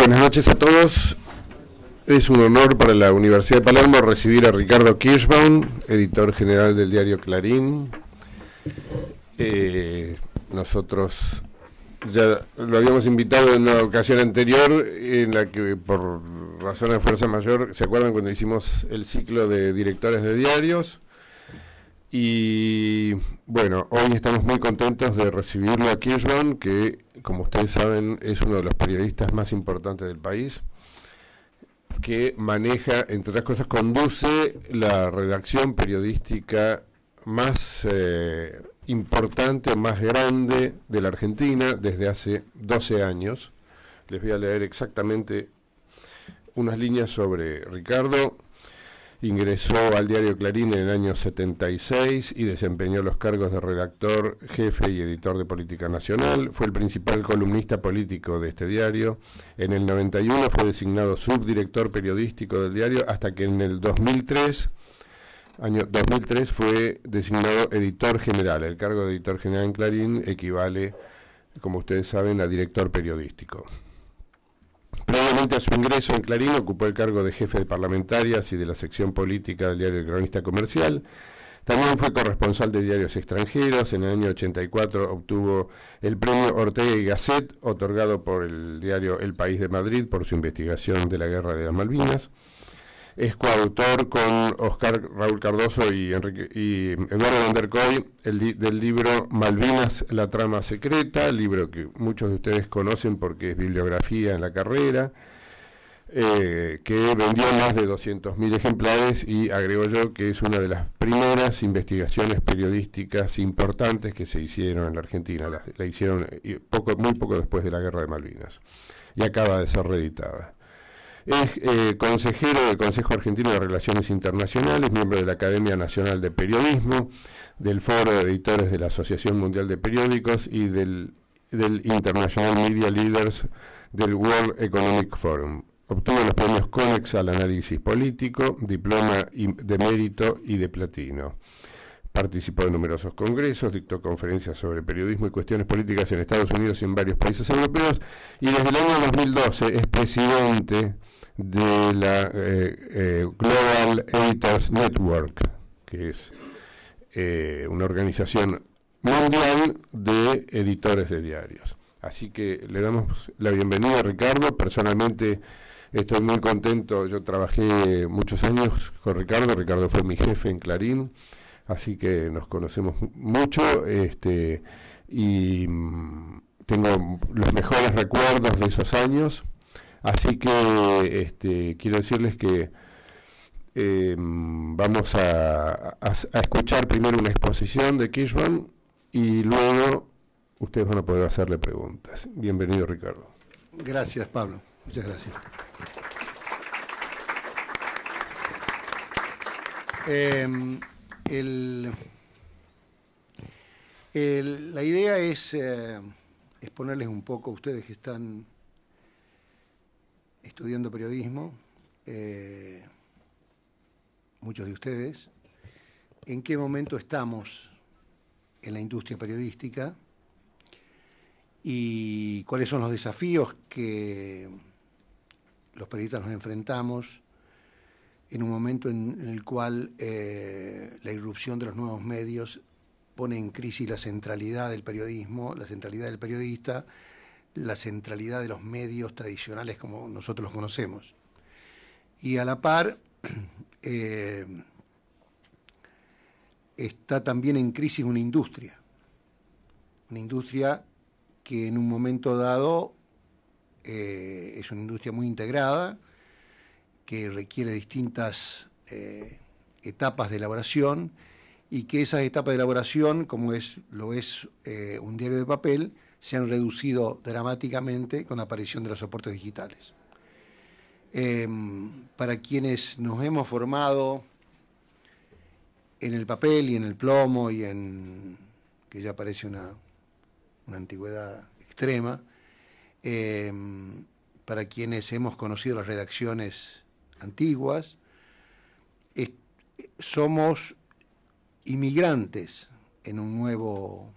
buenas noches a todos. Es un honor para la Universidad de Palermo recibir a Ricardo Kirschbaum, editor general del diario Clarín. Eh, nosotros ya lo habíamos invitado en una ocasión anterior en la que por razones de fuerza mayor, ¿se acuerdan cuando hicimos el ciclo de directores de diarios? Y bueno, hoy estamos muy contentos de recibirlo a Kirchner que como ustedes saben es uno de los periodistas más importantes del país, que maneja, entre otras cosas, conduce la redacción periodística más eh, importante, más grande de la Argentina desde hace 12 años. Les voy a leer exactamente unas líneas sobre Ricardo Ingresó al diario Clarín en el año 76 y desempeñó los cargos de redactor, jefe y editor de Política Nacional. Fue el principal columnista político de este diario. En el 91 fue designado subdirector periodístico del diario hasta que en el 2003 año 2003 fue designado editor general. El cargo de editor general en Clarín equivale, como ustedes saben, a director periodístico. Previamente a su ingreso en Clarín ocupó el cargo de jefe de parlamentarias y de la sección política del diario El Cronista Comercial. También fue corresponsal de diarios extranjeros. En el año 84 obtuvo el premio Ortega y Gasset, otorgado por el diario El País de Madrid por su investigación de la Guerra de las Malvinas es coautor con Oscar Raúl Cardoso y, Eduardo Vandercoy del libro Malvinas, la trama secreta, libro que muchos de ustedes conocen porque es bibliografía en la carrera, eh, que vendió más de 200.000 ejemplares y agrego yo que es una de las primeras investigaciones periodísticas importantes que se hicieron en la Argentina, la, hicieron eh, poco, muy poco después de la Guerra de Malvinas y acaba de ser reeditada. Es eh, consejero del Consejo Argentino de Relaciones Internacionales, miembro de la Academia Nacional de Periodismo, del Foro de Editores de la Asociación Mundial de Periódicos y del, del International Media Leaders del World Economic Forum. Obtuvo los premios CONEX al análisis político, diploma de mérito y de platino. Participó en numerosos congresos, dictó conferencias sobre periodismo y cuestiones políticas en Estados Unidos y en varios países europeos, y desde el año 2012 es presidente de la eh, eh, Global Editors Network, que es eh, una organización mundial de editores de diarios. Así que le damos la bienvenida a Ricardo. Personalmente estoy muy contento. Yo trabajé muchos años con Ricardo. Ricardo fue mi jefe en Clarín. Así que nos conocemos mucho. Este, y mm, tengo los mejores recuerdos de esos años. Así que este, quiero decirles que em, vamos a, escuchar primero una exposición de Kishman y luego ustedes van a poder hacerle preguntas. Bienvenido, Ricardo. Gracias, Pablo. Muchas gracias. Em, la idea es exponerles eh, un poco a ustedes que están estudiando periodismo, eh, muchos de ustedes, en qué momento estamos en la industria periodística y cuáles son los desafíos que los periodistas nos enfrentamos en un momento en, el cual eh, la irrupción de los nuevos medios pone en crisis la centralidad del periodismo, la centralidad del periodista la centralidad de los medios tradicionales como nosotros los conocemos. Y a la par eh, está también en crisis una industria, una industria que en un momento dado eh, es una industria muy integrada, que requiere distintas eh, etapas de elaboración y que esas etapas de elaboración, como es, lo es un diario de papel, se han reducido dramáticamente con la aparición de los soportes digitales. Em, para quienes nos hemos formado en el papel y en el plomo y en que ya parece una, antigüedad extrema, em, para quienes hemos conocido las redacciones antiguas, somos inmigrantes en un nuevo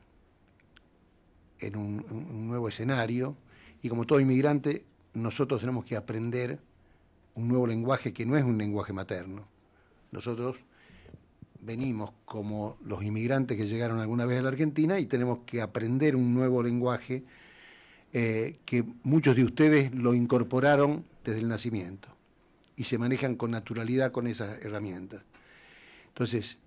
en un, nuevo escenario y como todo inmigrante nosotros tenemos que aprender un nuevo lenguaje que no es un lenguaje materno. Nosotros venimos como los inmigrantes que llegaron alguna vez a la Argentina y tenemos que aprender un nuevo lenguaje eh, que muchos de ustedes lo incorporaron desde el nacimiento y se manejan con naturalidad con esas herramientas. Entonces,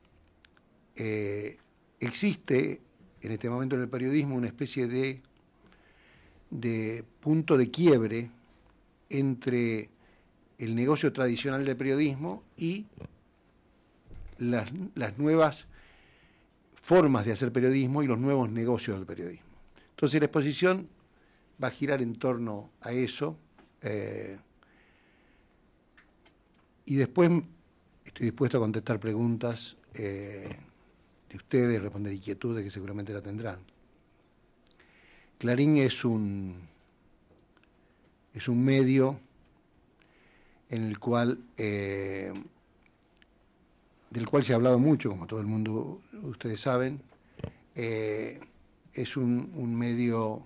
eh, existe en este momento en el periodismo una especie de, de punto de quiebre entre el negocio tradicional del periodismo y las, nuevas formas de hacer periodismo y los nuevos negocios del periodismo. Entonces la exposición va a girar en torno a eso eh, y después estoy dispuesto a contestar preguntas. Eh, ustedes, responder inquietudes que seguramente la tendrán. Clarín es un, es un medio en el cual, eh, del cual se ha hablado mucho, como todo el mundo ustedes saben. Eh, es un, medio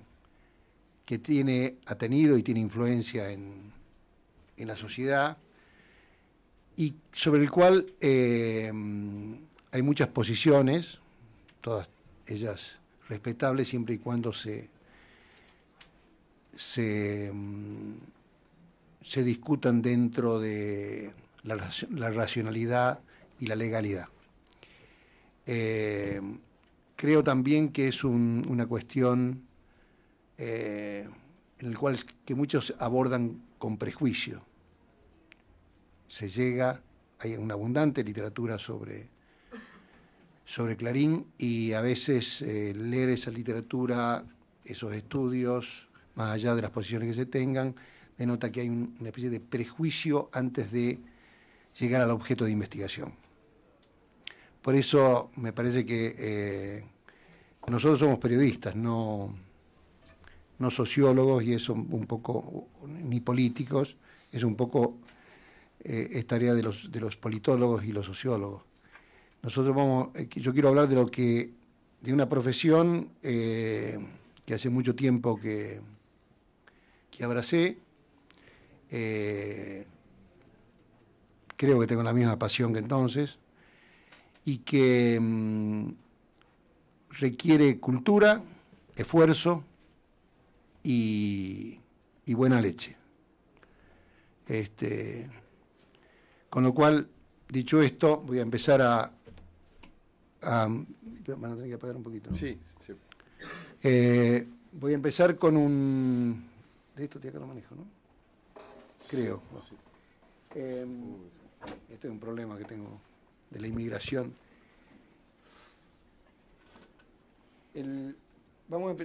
que tiene, ha tenido y tiene influencia en, la sociedad y sobre el cual eh, hay muchas posiciones, todas ellas respetables siempre y cuando se, se, mm, discutan dentro de la, racionalidad y la legalidad. Eh, creo también que es una cuestión eh, en la cual que muchos abordan con prejuicio. Se llega, hay una abundante literatura sobre sobre Clarín y a veces eh, leer esa literatura, esos estudios, más allá de las posiciones que se tengan, denota que hay una especie de prejuicio antes de llegar al objeto de investigación. Por eso me parece que eh, nosotros somos periodistas, no, no sociólogos y eso un poco, ni políticos, es un poco eh, esta tarea de los, de los politólogos y los sociólogos. Nosotros vamos, eh, yo quiero hablar de lo que, de una profesión eh, que hace mucho tiempo que, que abracé. Eh, creo que tengo la misma pasión que entonces, y que mm, requiere cultura, esfuerzo y, y buena leche. Este, con lo cual, dicho esto, voy a empezar a, van a tener que apagar un poquito. Sí, sí. Eh, voy a empezar con un... De esto acá lo manejo, ¿no? Creo. Em, este es un problema que tengo de la inmigración. El, vamos a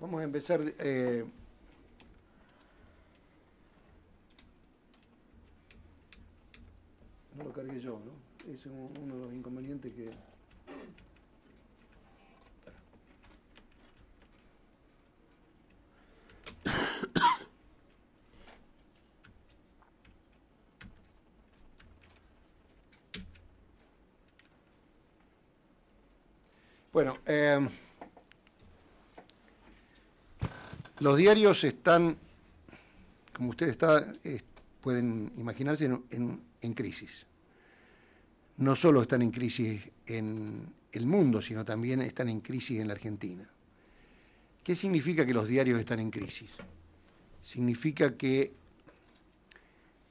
Vamos a empezar eh, no lo cargué yo, ¿no? Es uno de los inconvenientes que... Bueno, eh, los diarios están, como ustedes está, pueden imaginarse, en crisis no solo están en crisis en el mundo, sino también están en crisis en la Argentina. ¿Qué significa que los diarios están en crisis? Significa que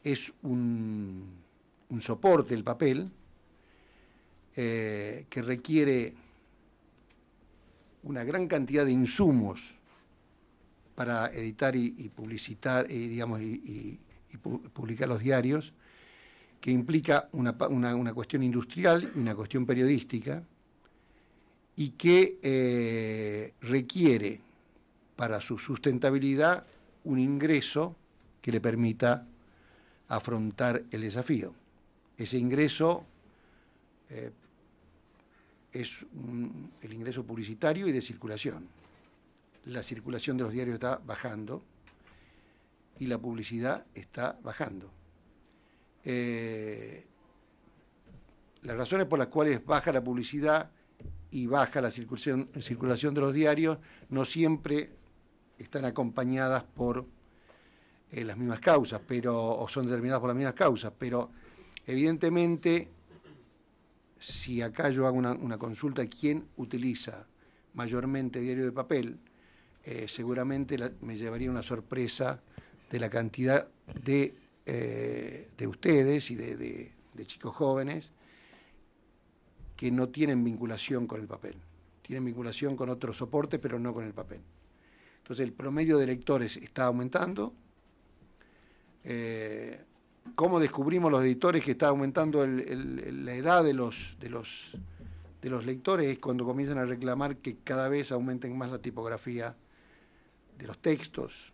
es un, soporte el papel eh, que requiere una gran cantidad de insumos para editar y, publicitar, y, eh, digamos, y publicar los diarios, que implica una, cuestión industrial y una cuestión periodística, y que eh, requiere para su sustentabilidad un ingreso que le permita afrontar el desafío. Ese ingreso eh, es el ingreso publicitario y de circulación. La circulación de los diarios está bajando y la publicidad está bajando. Eh, las razones por las cuales baja la publicidad y baja la circulación, de los diarios no siempre están acompañadas por eh, las mismas causas, pero, o son determinadas por las mismas causas, pero evidentemente, si acá yo hago una, consulta, ¿quién utiliza mayormente diario de papel? Eh, seguramente me llevaría una sorpresa de la cantidad de eh, de ustedes y de, chicos jóvenes que no tienen vinculación con el papel. Tienen vinculación con otro soporte, pero no con el papel. Entonces el promedio de lectores está aumentando. Eh, ¿Cómo descubrimos los editores que está aumentando la edad de los, de, los, de los lectores? Es cuando comienzan a reclamar que cada vez aumenten más la tipografía de los textos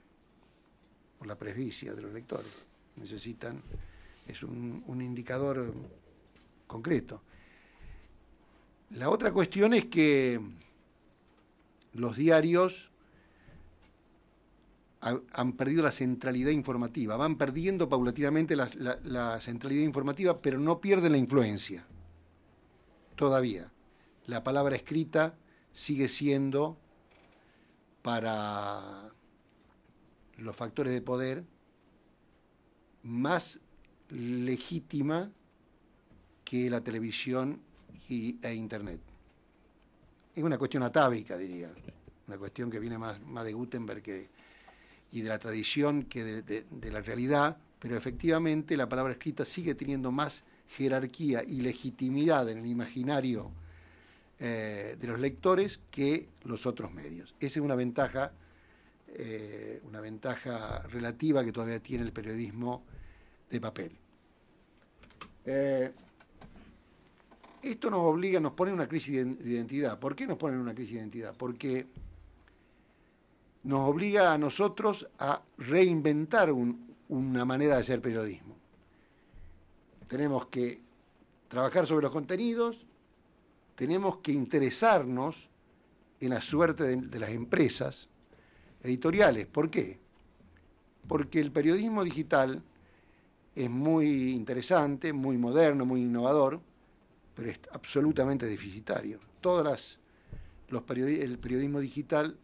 por la presbicia de los lectores necesitan, es un, indicador concreto. La otra cuestión es que los diarios han perdido la centralidad informativa, van perdiendo paulatinamente la, la, centralidad informativa, pero no pierden la influencia. Todavía. La palabra escrita sigue siendo para los factores de poder más legítima que la televisión y, e Internet. Es una cuestión atávica, diría, una cuestión que viene más, más de Gutenberg que, y de la tradición que de, la realidad, pero efectivamente la palabra escrita sigue teniendo más jerarquía y legitimidad en el imaginario eh, de los lectores que los otros medios. Esa es una ventaja eh, una ventaja relativa que todavía tiene el periodismo de papel. Eh, esto nos obliga, nos pone en una crisis de identidad. ¿Por qué nos pone en una crisis de identidad? Porque nos obliga a nosotros a reinventar una manera de hacer periodismo. Tenemos que trabajar sobre los contenidos, tenemos que interesarnos en la suerte de las empresas, editoriales. ¿Por qué? Porque el periodismo digital es muy interesante, muy moderno, muy innovador, pero es absolutamente deficitario. Todas los el periodismo digital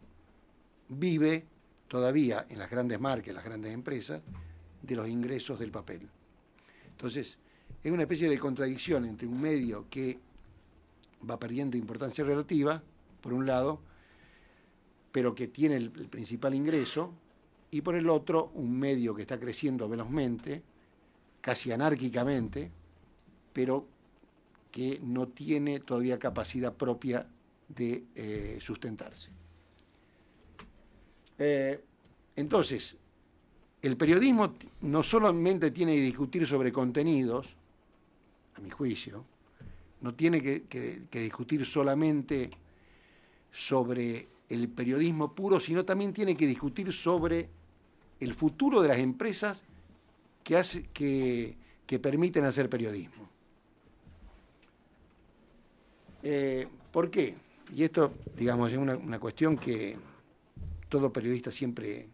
vive todavía en las grandes marcas, las grandes empresas, de los ingresos del papel. Entonces, es una especie de contradicción entre un medio que va perdiendo importancia relativa, por un lado, pero que tiene el, principal ingreso, y por el otro un medio que está creciendo velozmente, casi anárquicamente, pero que no tiene todavía capacidad propia de eh, sustentarse. Eh, entonces, el periodismo no solamente tiene que discutir sobre contenidos, a mi juicio, no tiene que, que discutir solamente sobre el periodismo puro, sino también tiene que discutir sobre el futuro de las empresas que, que, permiten hacer periodismo. Eh, ¿Por qué? Y esto, digamos, es una, cuestión que todo periodista siempre,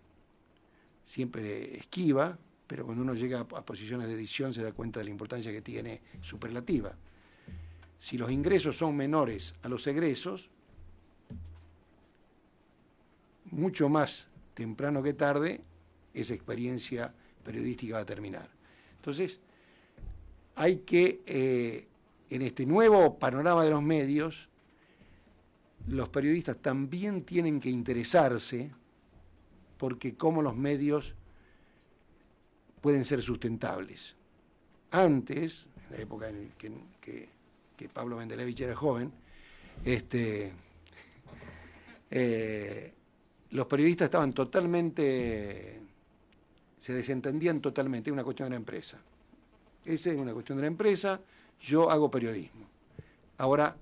siempre esquiva, pero cuando uno llega a, a posiciones de edición se da cuenta de la importancia que tiene superlativa. Si los ingresos son menores a los egresos, mucho más temprano que tarde, esa experiencia periodística va a terminar. Entonces, hay que, eh, en este nuevo panorama de los medios, los periodistas también tienen que interesarse porque cómo los medios pueden ser sustentables. Antes, en la época en que, Pablo Mendelevich era joven, este, eh, los periodistas estaban totalmente, se desentendían totalmente, es una cuestión de la empresa. Esa es una cuestión de la empresa, yo hago periodismo. Ahora,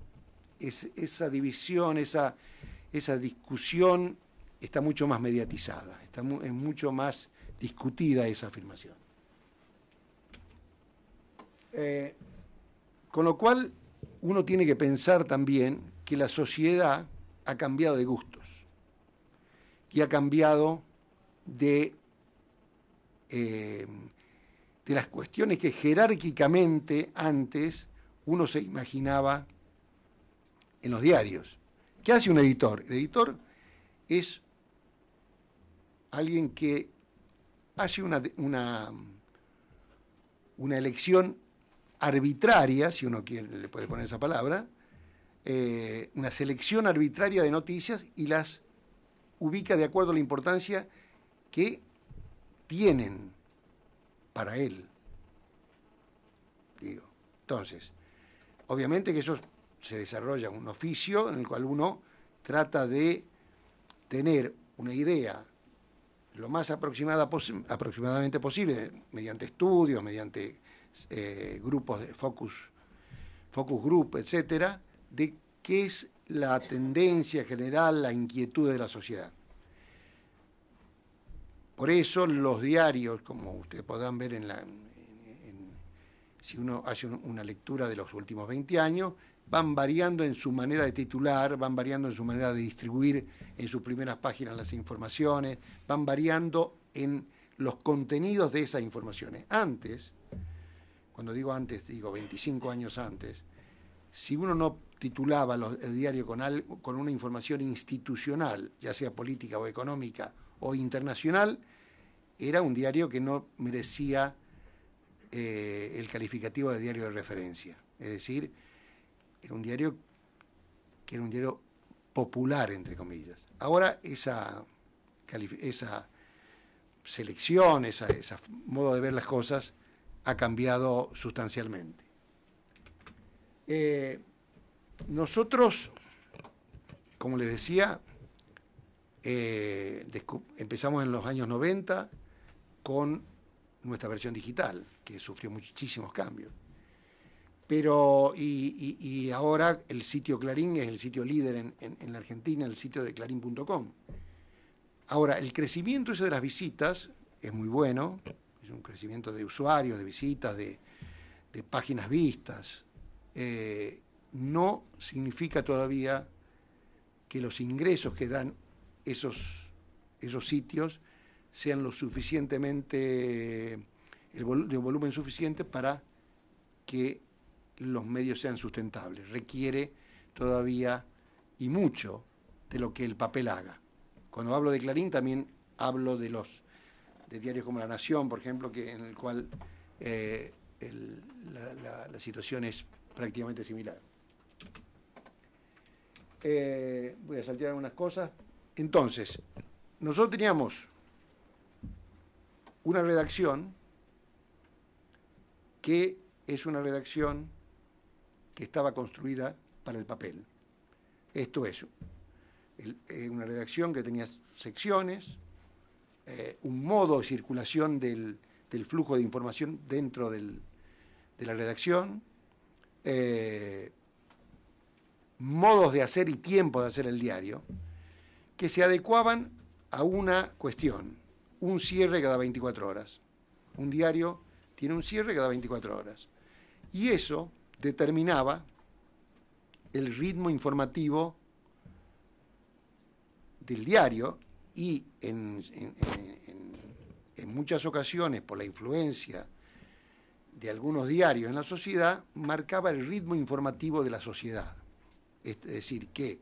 esa división, esa, esa discusión está mucho más mediatizada, está es mucho más discutida esa afirmación. Eh, con lo cual, uno tiene que pensar también que la sociedad ha cambiado de gusto y ha cambiado de, eh, de las cuestiones que jerárquicamente antes uno se imaginaba en los diarios. ¿Qué hace un editor? El editor es alguien que hace una, una, elección arbitraria, si uno quiere, le puede poner esa palabra, eh, una selección arbitraria de noticias y las ubica de acuerdo a la importancia que tienen para él. Digo, entonces, obviamente que eso se desarrolla un oficio en el cual uno trata de tener una idea lo más aproximada aproximadamente posible, mediante estudios, mediante eh, grupos de focus, focus group, etcétera, de qué es la tendencia general, la inquietud de la sociedad. Por eso los diarios, como ustedes podrán ver en la, si uno hace una lectura de los últimos 20 años, van variando en su manera de titular, van variando en su manera de distribuir en sus primeras páginas las informaciones, van variando en los contenidos de esas informaciones. Antes, cuando digo antes, digo 25 años antes, si uno no titulaba el diario con, una información institucional, ya sea política o económica o internacional, era un diario que no merecía eh, el calificativo de diario de referencia. Es decir, era un diario que era un diario popular, entre comillas. Ahora esa, selección, ese modo de ver las cosas, ha cambiado sustancialmente. Eh, nosotros, como les decía, eh, empezamos en los años 90 con nuestra versión digital, que sufrió muchísimos cambios. Pero, y, ahora el sitio Clarín es el sitio líder en, la Argentina, el sitio de clarín.com. Ahora, el crecimiento de las visitas es muy bueno, es un crecimiento de usuarios, de visitas, de, páginas vistas. Eh, no significa todavía que los ingresos que dan esos, sitios sean lo suficientemente, el de volumen suficiente para que los medios sean sustentables. Requiere todavía y mucho de lo que el papel haga. Cuando hablo de Clarín también hablo de los de diarios como La Nación, por ejemplo, que, en el cual eh, la situación es prácticamente similar. Eh, voy a saltar algunas cosas. Entonces, nosotros teníamos una redacción que es una redacción que estaba construida para el papel. Esto es eh, una redacción que tenía secciones, eh, un modo de circulación del, flujo de información dentro de la redacción, modos de hacer y tiempo de hacer el diario, que se adecuaban a una cuestión, un cierre cada 24 horas. Un diario tiene un cierre cada 24 horas. Y eso determinaba el ritmo informativo del diario y en, muchas ocasiones por la influencia de algunos diarios en la sociedad, marcaba el ritmo informativo de la sociedad es decir, que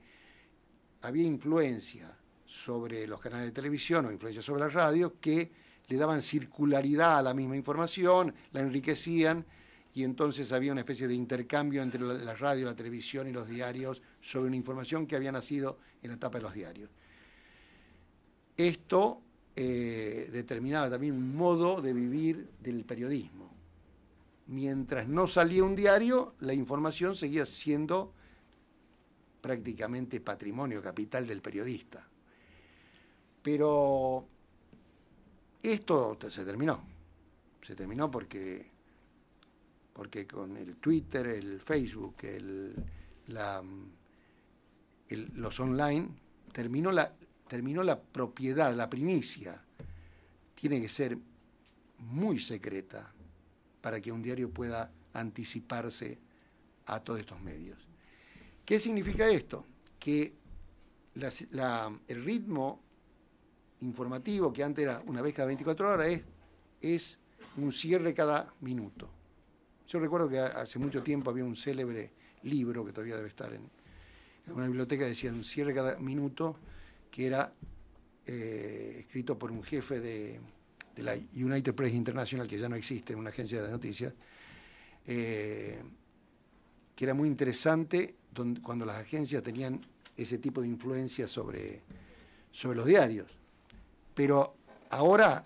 había influencia sobre los canales de televisión o influencia sobre la radio que le daban circularidad a la misma información, la enriquecían y entonces había una especie de intercambio entre la radio, la televisión y los diarios sobre una información que había nacido en la etapa de los diarios. Esto eh, determinaba también un modo de vivir del periodismo. Mientras no salía un diario, la información seguía siendo prácticamente patrimonio capital del periodista. Pero esto se terminó. Se terminó porque, porque con el Twitter, el Facebook, los online, terminó la, terminó la propiedad, la primicia. Tiene que ser muy secreta para que un diario pueda anticiparse a todos estos medios. ¿Qué significa esto? Que el ritmo informativo, que antes era una vez cada 24 horas, es, un cierre cada minuto. Yo recuerdo que hace mucho tiempo había un célebre libro que todavía debe estar en, en una biblioteca, decía un cierre cada minuto, que era eh, escrito por un jefe de, la United Press International, que ya no existe, una agencia de noticias, eh, que era muy interesante cuando las agencias tenían ese tipo de influencia sobre, sobre los diarios. Pero ahora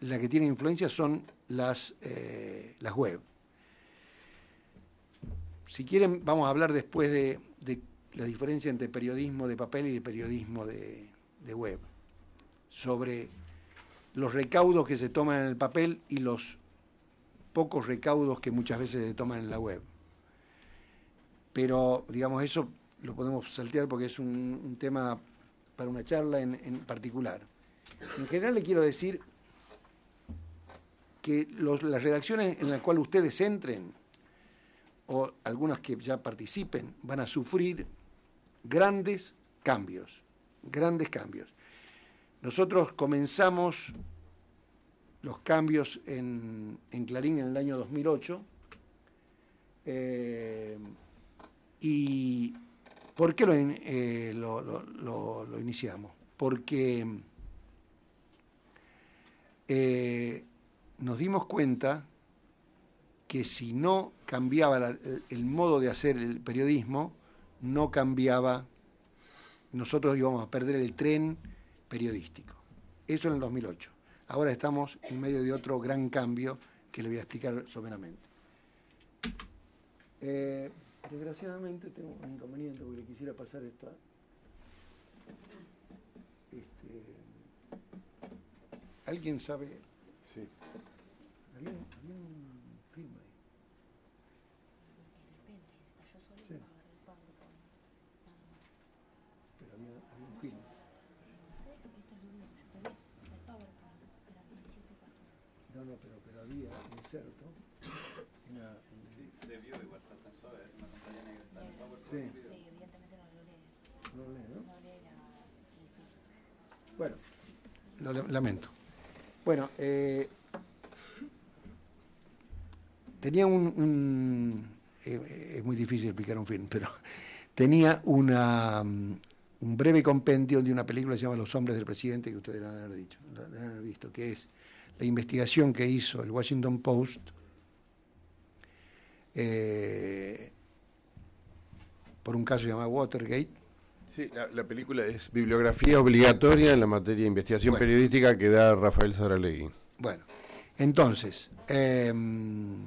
la que tiene influencia son las, eh, las web. Si quieren, vamos a hablar después de, la diferencia entre periodismo de papel y el periodismo de, de web, sobre los recaudos que se toman en el papel y los pocos recaudos que muchas veces se toman en la web. Pero, digamos, eso lo podemos saltear porque es un, tema para una charla en, particular. En general le quiero decir que las redacciones en las cuales ustedes entren, o algunas que ya participen, van a sufrir grandes cambios, grandes cambios. Nosotros comenzamos los cambios en, Clarín en el año 2008. ¿Y por qué lo, eh, iniciamos? Porque eh, nos dimos cuenta que si no cambiaba el, modo de hacer el periodismo, no cambiaba, nosotros íbamos a perder el tren periodístico. Eso en el 2008. Ahora estamos en medio de otro gran cambio que le voy a explicar someramente. Eh, Desgraciadamente tengo un inconveniente porque le quisiera pasar esta... Este, ¿Alguien sabe? Sí. ¿Alguien, alguien lo lamento. Bueno, eh, tenía un... Eh, eh, es muy difícil explicar un film, pero tenía una, mm, un breve compendio de una película que se llama Los hombres del presidente, que ustedes la han dicho, visto, que es la investigación que hizo el Washington Post por un caso llamado Watergate, Sí, la, película es bibliografía obligatoria en la materia de investigación periodística que da Rafael Saralegui. Bueno, entonces, em,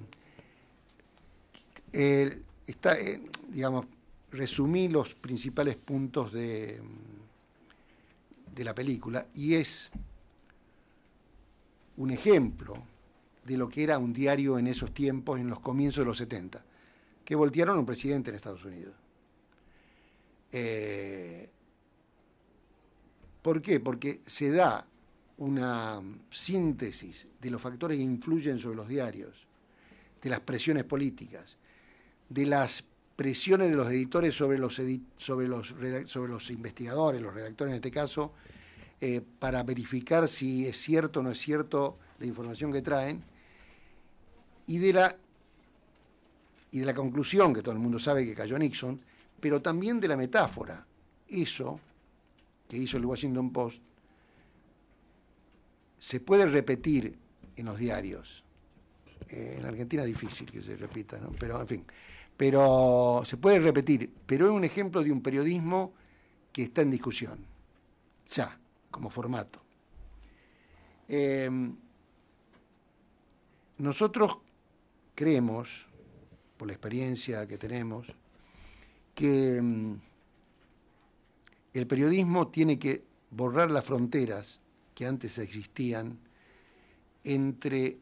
está, eh, digamos, resumí los principales puntos de, de la película y es un ejemplo de lo que era un diario en esos tiempos, en los comienzos de los 70, que voltearon a un presidente en Estados Unidos eh, ¿Por qué? Porque se da una síntesis de los factores que influyen sobre los diarios, de las presiones políticas, de las presiones de los editores sobre los, sobre los, investigadores, los redactores en este caso, eh, para verificar si es cierto o no es cierto la información que traen, y de la, y de la conclusión que todo el mundo sabe que cayó Nixon, pero también de la metáfora. Eso que hizo el Washington Post se puede repetir en los diarios. Eh, en Argentina es difícil que se repita, pero en fin. Pero se puede repetir, pero es un ejemplo de un periodismo que está en discusión, ya, como formato. Em, nosotros creemos, por la experiencia que tenemos, que mm, el periodismo tiene que borrar las fronteras que antes existían entre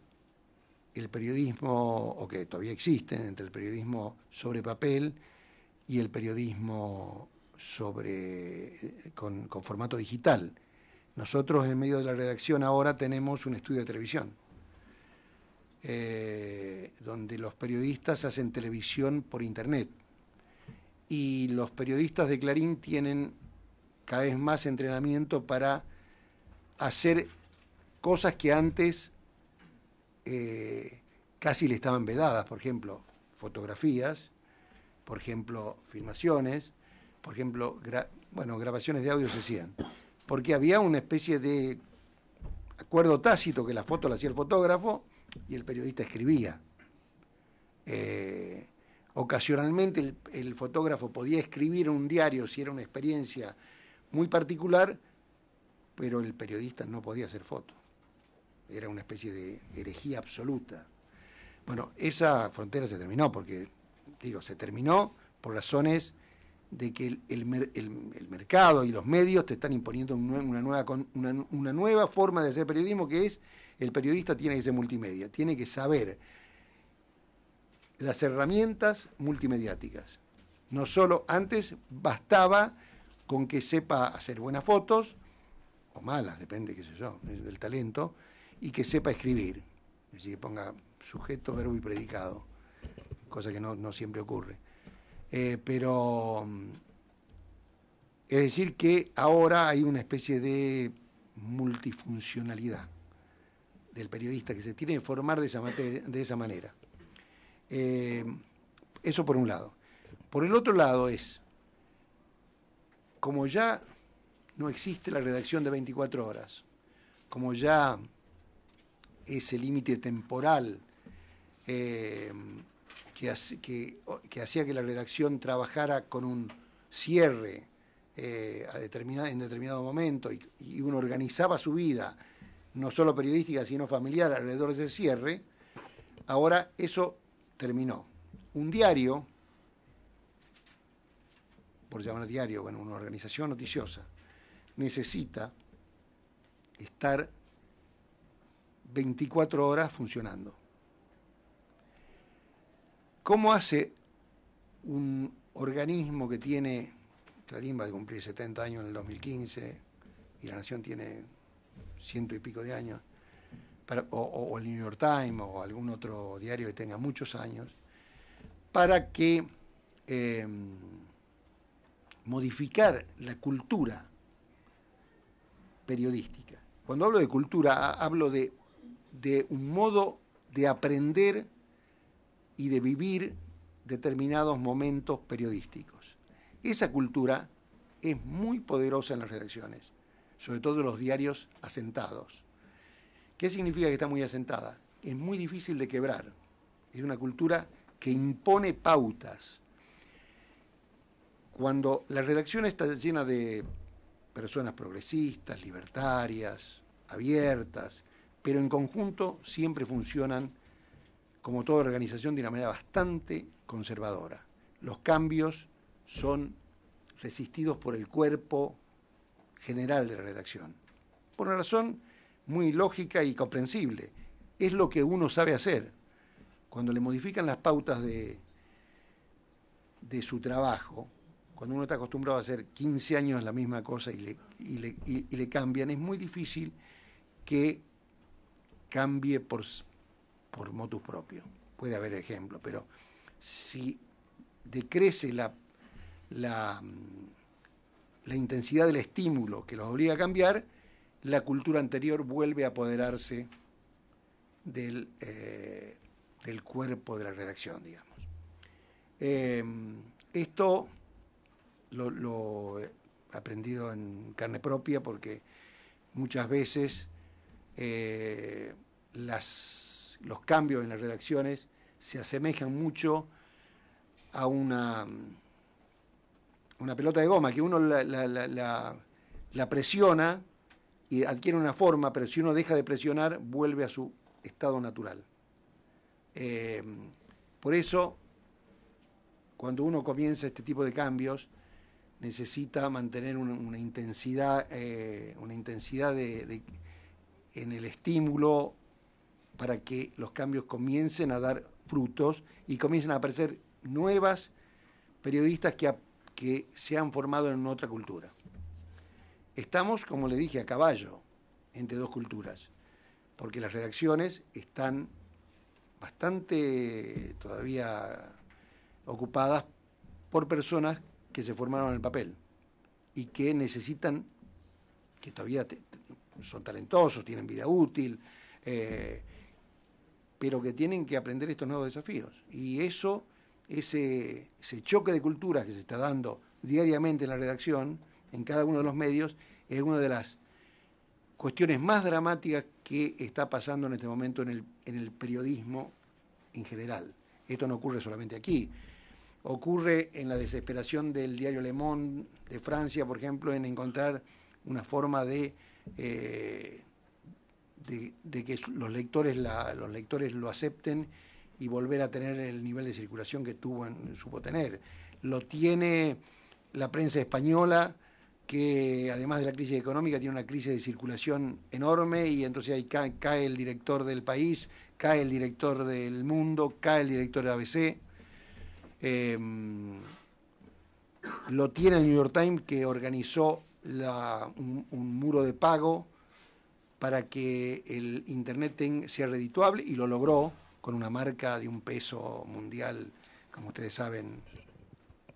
el periodismo, o que todavía existen, entre el periodismo sobre papel y el periodismo sobre, eh, con, formato digital. Nosotros en medio de la redacción ahora tenemos un estudio de televisión, eh, donde los periodistas hacen televisión por internet y los periodistas de Clarín tienen cada vez más entrenamiento para hacer cosas que antes eh, casi le estaban vedadas, por ejemplo, fotografías, por ejemplo, filmaciones, por ejemplo, bueno, grabaciones de audio se hacían, porque había una especie de acuerdo tácito que la foto la hacía el fotógrafo y el periodista escribía. Eh, Ocasionalmente el, fotógrafo podía escribir un diario si era una experiencia muy particular, pero el periodista no podía hacer fotos. Era una especie de herejía absoluta. Bueno, esa frontera se terminó porque, digo, se terminó por razones de que el, mercado y los medios te están imponiendo una nueva, una nueva forma de hacer periodismo que es el periodista tiene que ser multimedia, tiene que saber las herramientas multimediáticas. No solo antes bastaba con que sepa hacer buenas fotos, o malas, depende, qué sé yo, del talento, y que sepa escribir. Es decir, que ponga sujeto, verbo y predicado, cosa que no, siempre ocurre. Eh, pero mm, es decir que ahora hay una especie de multifuncionalidad del periodista que se tiene que formar de esa, de esa manera. Eh, eso por un lado. Por el otro lado es, como ya no existe la redacción de 24 horas, como ya ese límite temporal eh, que, hacía que la redacción trabajara con un cierre eh, en determinado momento y, y, uno organizaba su vida, no solo periodística, sino familiar, alrededor de ese cierre, ahora eso terminó un diario, por llamar diario, bueno, una organización noticiosa, necesita estar 24 horas funcionando. ¿Cómo hace un organismo que tiene, Clarín va a cumplir 70 años en el 2015 y la Nación tiene ciento y pico de años, o, el New York Times o algún otro diario que tenga muchos años, para que em, modificar la cultura periodística. Cuando hablo de cultura, hablo de, de un modo de aprender y de vivir determinados momentos periodísticos. Esa cultura es muy poderosa en las redacciones, sobre todo en los diarios asentados. ¿Qué significa que está muy asentada? Es muy difícil de quebrar. Es una cultura que impone pautas. Cuando la redacción está llena de personas progresistas, libertarias, abiertas, pero en conjunto siempre funcionan, como toda organización, de una manera bastante conservadora. Los cambios son resistidos por el cuerpo general de la redacción. Por una razón muy lógica y comprensible. Es lo que uno sabe hacer. Cuando le modifican las pautas de, de su trabajo, cuando uno está acostumbrado a hacer 15 años la misma cosa y le, cambian, es muy difícil que cambie por, por motus propio. Puede haber ejemplo pero si decrece la, la, mm, la intensidad del estímulo que los obliga a cambiar, la cultura anterior vuelve a apoderarse del, eh, del cuerpo de la redacción, digamos. Eh, esto lo, he aprendido en carne propia porque muchas veces eh, los cambios en las redacciones se asemejan mucho a una, una pelota de goma que uno la presiona y adquiere una forma, pero si uno deja de presionar, vuelve a su estado natural. Eh, por eso, cuando uno comienza este tipo de cambios, necesita mantener una, intensidad, eh, una intensidad en el estímulo para que los cambios comiencen a dar frutos y comiencen a aparecer nuevas periodistas que se han formado en otra cultura. Estamos, como le dije, a caballo entre dos culturas, porque las redacciones están bastante todavía ocupadas por personas que se formaron en el papel y que necesitan, que todavía son talentosos, tienen vida útil, eh, pero que tienen que aprender estos nuevos desafíos. Y eso, ese choque de culturas que se está dando diariamente en la redacción, en cada uno de los medios, es una de las cuestiones más dramáticas que está pasando en este momento en el, periodismo en general. Esto no ocurre solamente aquí. Ocurre en la desesperación del diario Le Monde de Francia, por ejemplo, en encontrar una forma de, eh, de, que los lectores, los lectores lo acepten y volver a tener el nivel de circulación que tuvo en, supo tener. Lo tiene la prensa española que además de la crisis económica tiene una crisis de circulación enorme y entonces ahí cae, el director del país, cae el director del mundo, cae el director de ABC. Em, lo tiene el New York Times que organizó un, muro de pago para que el Internet sea redituable y lo logró con una marca de un peso mundial, como ustedes saben,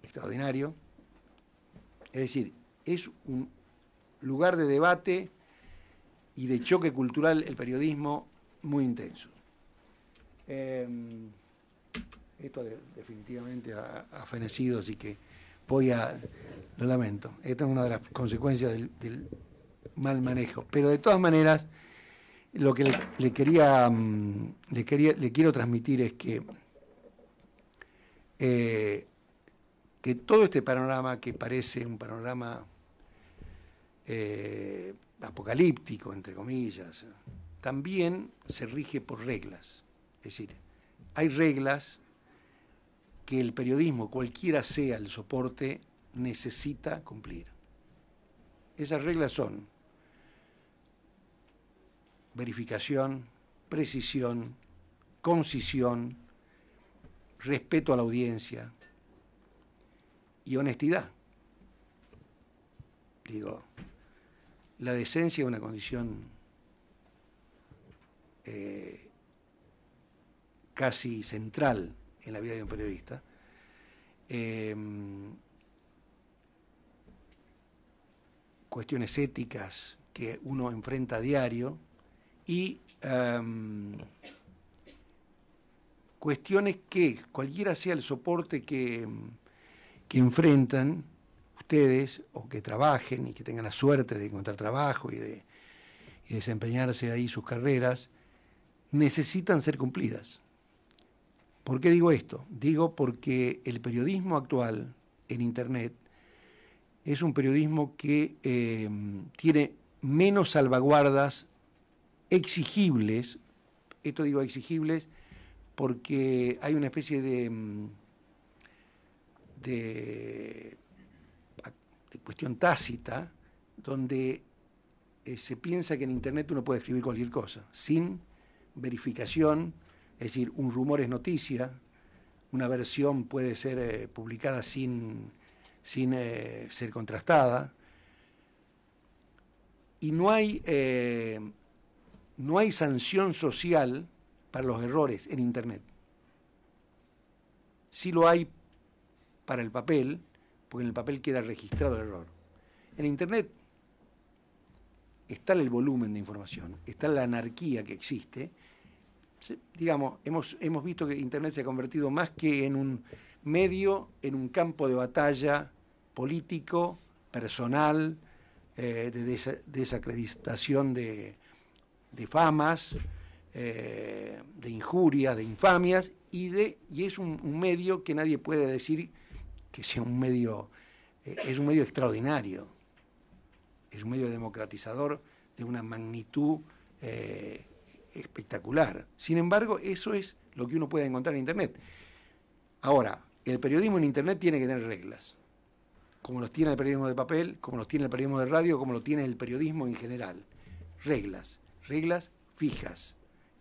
extraordinario. Es decir, es un lugar de debate y de choque cultural el periodismo muy intenso. Em, esto definitivamente ha, ha, fenecido, así que voy a... Lo lamento. Esta es una de las consecuencias del, mal manejo. Pero de todas maneras, lo que le, mm, quería, le, quiero transmitir es que, eh, que todo este panorama que parece un panorama eh, apocalíptico, entre comillas, también se rige por reglas. Es decir, hay reglas que el periodismo, cualquiera sea el soporte, necesita cumplir. Esas reglas son verificación, precisión, concisión, respeto a la audiencia y honestidad. Digo, la decencia es una condición eh, casi central en la vida de un periodista. Em, cuestiones éticas que uno enfrenta a diario y em, cuestiones que, cualquiera sea el soporte que, em, que enfrentan, ustedes o que trabajen y que tengan la suerte de encontrar trabajo y de desempeñarse ahí sus carreras, necesitan ser cumplidas. ¿Por qué digo esto? Digo porque el periodismo actual en Internet es un periodismo que eh, tiene menos salvaguardas exigibles, esto digo exigibles porque hay una especie de mm, este, cuestión tácita, donde eh, se piensa que en Internet uno puede escribir cualquier cosa, sin verificación, es decir, un rumor es noticia, una versión puede ser eh, publicada sin, sin eh, ser contrastada, y no hay, no hay sanción social para los errores en Internet. Sí lo hay para el papel, porque en el papel queda registrado el error. En Internet está el volumen de información, está la anarquía que existe. Digamos, hemos, visto que Internet se ha convertido más que en un medio, en un campo de batalla político, personal, eh, de desacreditación de, famas, eh, de injurias, de infamias, y, de, y es un medio que nadie puede decir que sea un medio, eh, es un medio extraordinario, es un medio democratizador de una magnitud eh, espectacular. Sin embargo, eso es lo que uno puede encontrar en Internet. Ahora, el periodismo en Internet tiene que tener reglas, como los tiene el periodismo de papel, como los tiene el periodismo de radio, como lo tiene el periodismo en general. Reglas, reglas fijas.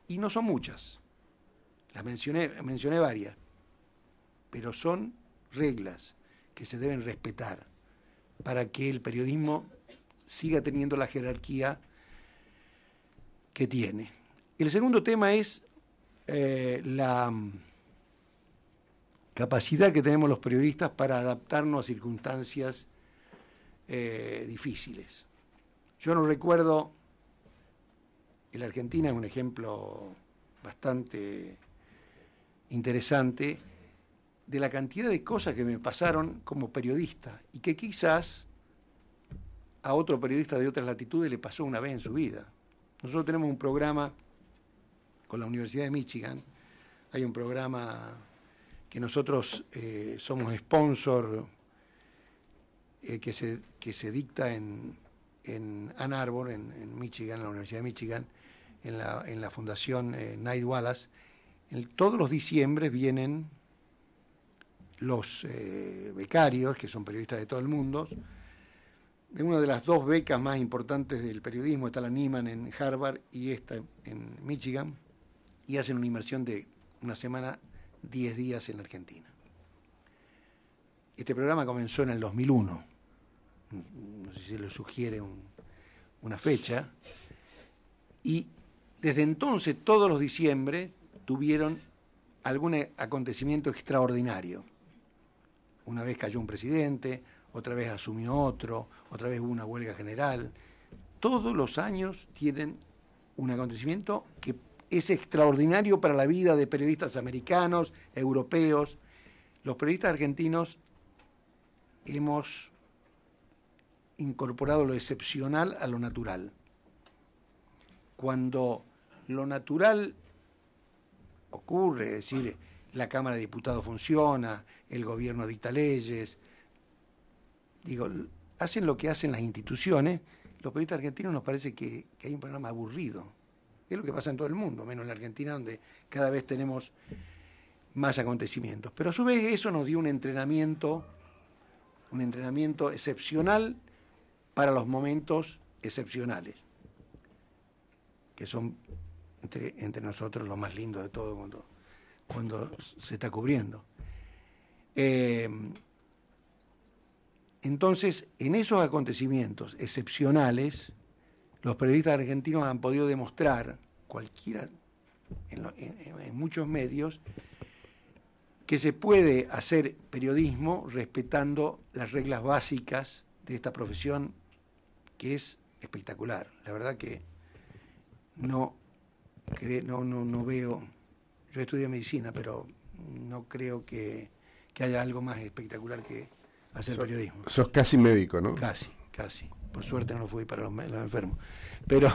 Y no son muchas. Las mencioné, mencioné varias, pero son reglas que se deben respetar para que el periodismo siga teniendo la jerarquía que tiene. El segundo tema es eh, la mm, capacidad que tenemos los periodistas para adaptarnos a circunstancias eh, difíciles. Yo no recuerdo, la Argentina es un ejemplo bastante interesante, de la cantidad de cosas que me pasaron como periodista y que quizás a otro periodista de otras latitudes le pasó una vez en su vida. Nosotros tenemos un programa con la Universidad de Michigan, hay un programa que nosotros eh, somos sponsor eh, que, se, que se dicta en, Ann Arbor, en, Michigan, en la Universidad de Michigan, en la, Fundación eh, Knight Wallace. todos los diciembre vienen los eh, becarios, que son periodistas de todo el mundo. de una de las dos becas más importantes del periodismo está la Nieman en Harvard y esta en Michigan, y hacen una inmersión de una semana, 10 días en Argentina. Este programa comenzó en el 2001, no sé si le sugiere una fecha, y desde entonces todos los diciembre tuvieron algún acontecimiento extraordinario. Una vez cayó un presidente, otra vez asumió otro, otra vez hubo una huelga general. Todos los años tienen un acontecimiento que es extraordinario para la vida de periodistas americanos, europeos. Los periodistas argentinos hemos incorporado lo excepcional a lo natural. Cuando lo natural ocurre, es decir, la Cámara de Diputados funciona, el gobierno dicta leyes. Digo, hacen lo que hacen las instituciones. Los periodistas argentinos nos parece que, hay un programa aburrido. Es lo que pasa en todo el mundo, menos en la Argentina, donde cada vez tenemos más acontecimientos. Pero a su vez eso nos dio un entrenamiento, un entrenamiento excepcional para los momentos excepcionales, que son entre, nosotros lo más lindo de todo cuando se está cubriendo. Eh, entonces, en esos acontecimientos excepcionales, los periodistas argentinos han podido demostrar, cualquiera, en, muchos medios, que se puede hacer periodismo respetando las reglas básicas de esta profesión, que es espectacular. La verdad que no, no, no, no veo, yo estudié medicina, pero no creo que que haya algo más espectacular que hacer periodismo. Sos casi médico, ¿no? Casi, casi. Por suerte no lo fui para los, enfermos. Pero,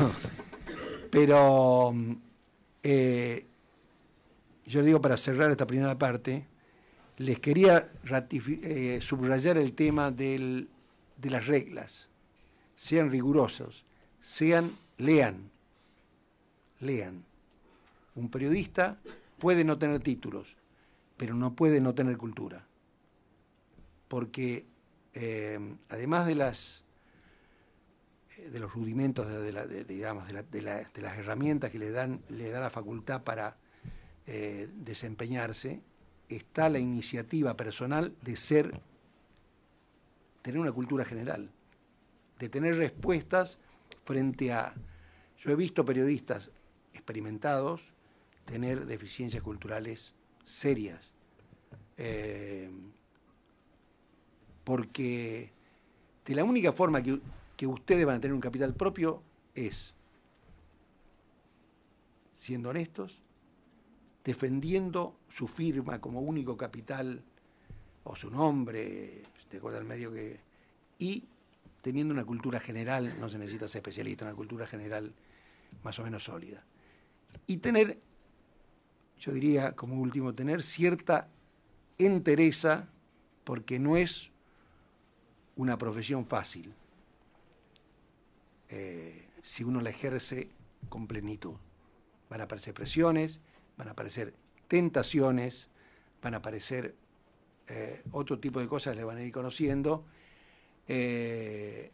pero mm, eh, yo digo para cerrar esta primera parte, les quería eh, subrayar el tema de las reglas. Sean rigurosos, sean, lean, lean. Un periodista puede no tener títulos, pero no puede no tener cultura. Porque eh, además de las eh, de los rudimentos de, digamos, de, las herramientas que le dan le da la facultad para eh, desempeñarse está la iniciativa personal de ser tener una cultura general de tener respuestas frente a yo he visto periodistas experimentados tener deficiencias culturales serias. Eh, porque la única forma que, ustedes van a tener un capital propio es siendo honestos, defendiendo su firma como único capital o su nombre, de acuerdo al medio que... y teniendo una cultura general, no se necesita ser especialista, una cultura general más o menos sólida. Y tener yo diría como último, tener cierta entereza, porque no es una profesión fácil, eh, si uno la ejerce con plenitud. Van a aparecer presiones, van a aparecer tentaciones, van a aparecer eh, otro tipo de cosas, le van a ir conociendo. Eh,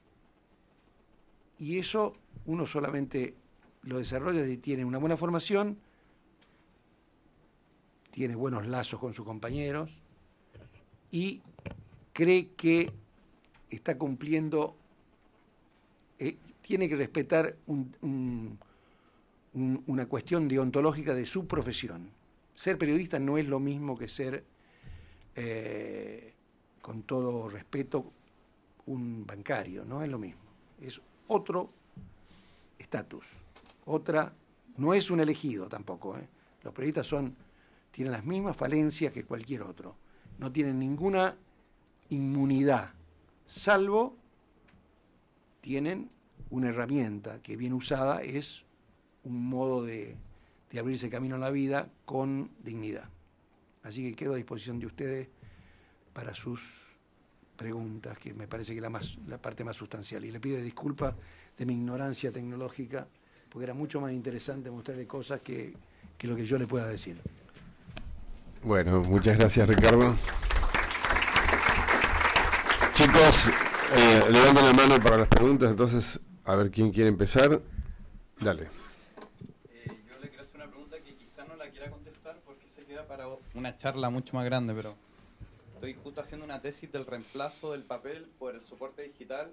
y eso uno solamente lo desarrolla si tiene una buena formación, tiene buenos lazos con sus compañeros y cree que está cumpliendo, eh, tiene que respetar una cuestión deontológica de su profesión. Ser periodista no es lo mismo que ser, eh, con todo respeto, un bancario, no es lo mismo. Es otro estatus, otra, no es un elegido tampoco. Eh. Los periodistas son tienen las mismas falencias que cualquier otro. No tienen ninguna inmunidad, salvo tienen una herramienta que bien usada es un modo de, abrirse camino a la vida con dignidad. Así que quedo a disposición de ustedes para sus preguntas, que me parece que es la, parte más sustancial. Y le pido disculpas de mi ignorancia tecnológica, porque era mucho más interesante mostrarle cosas que lo que yo le pueda decir. Bueno, muchas gracias Ricardo. Chicos, eh, levanten la mano para las preguntas, entonces, a ver quién quiere empezar. Dale. Eh, yo le quiero hacer una pregunta que quizás no la quiera contestar porque se queda para una charla mucho más grande, pero estoy justo haciendo una tesis del reemplazo del papel por el soporte digital,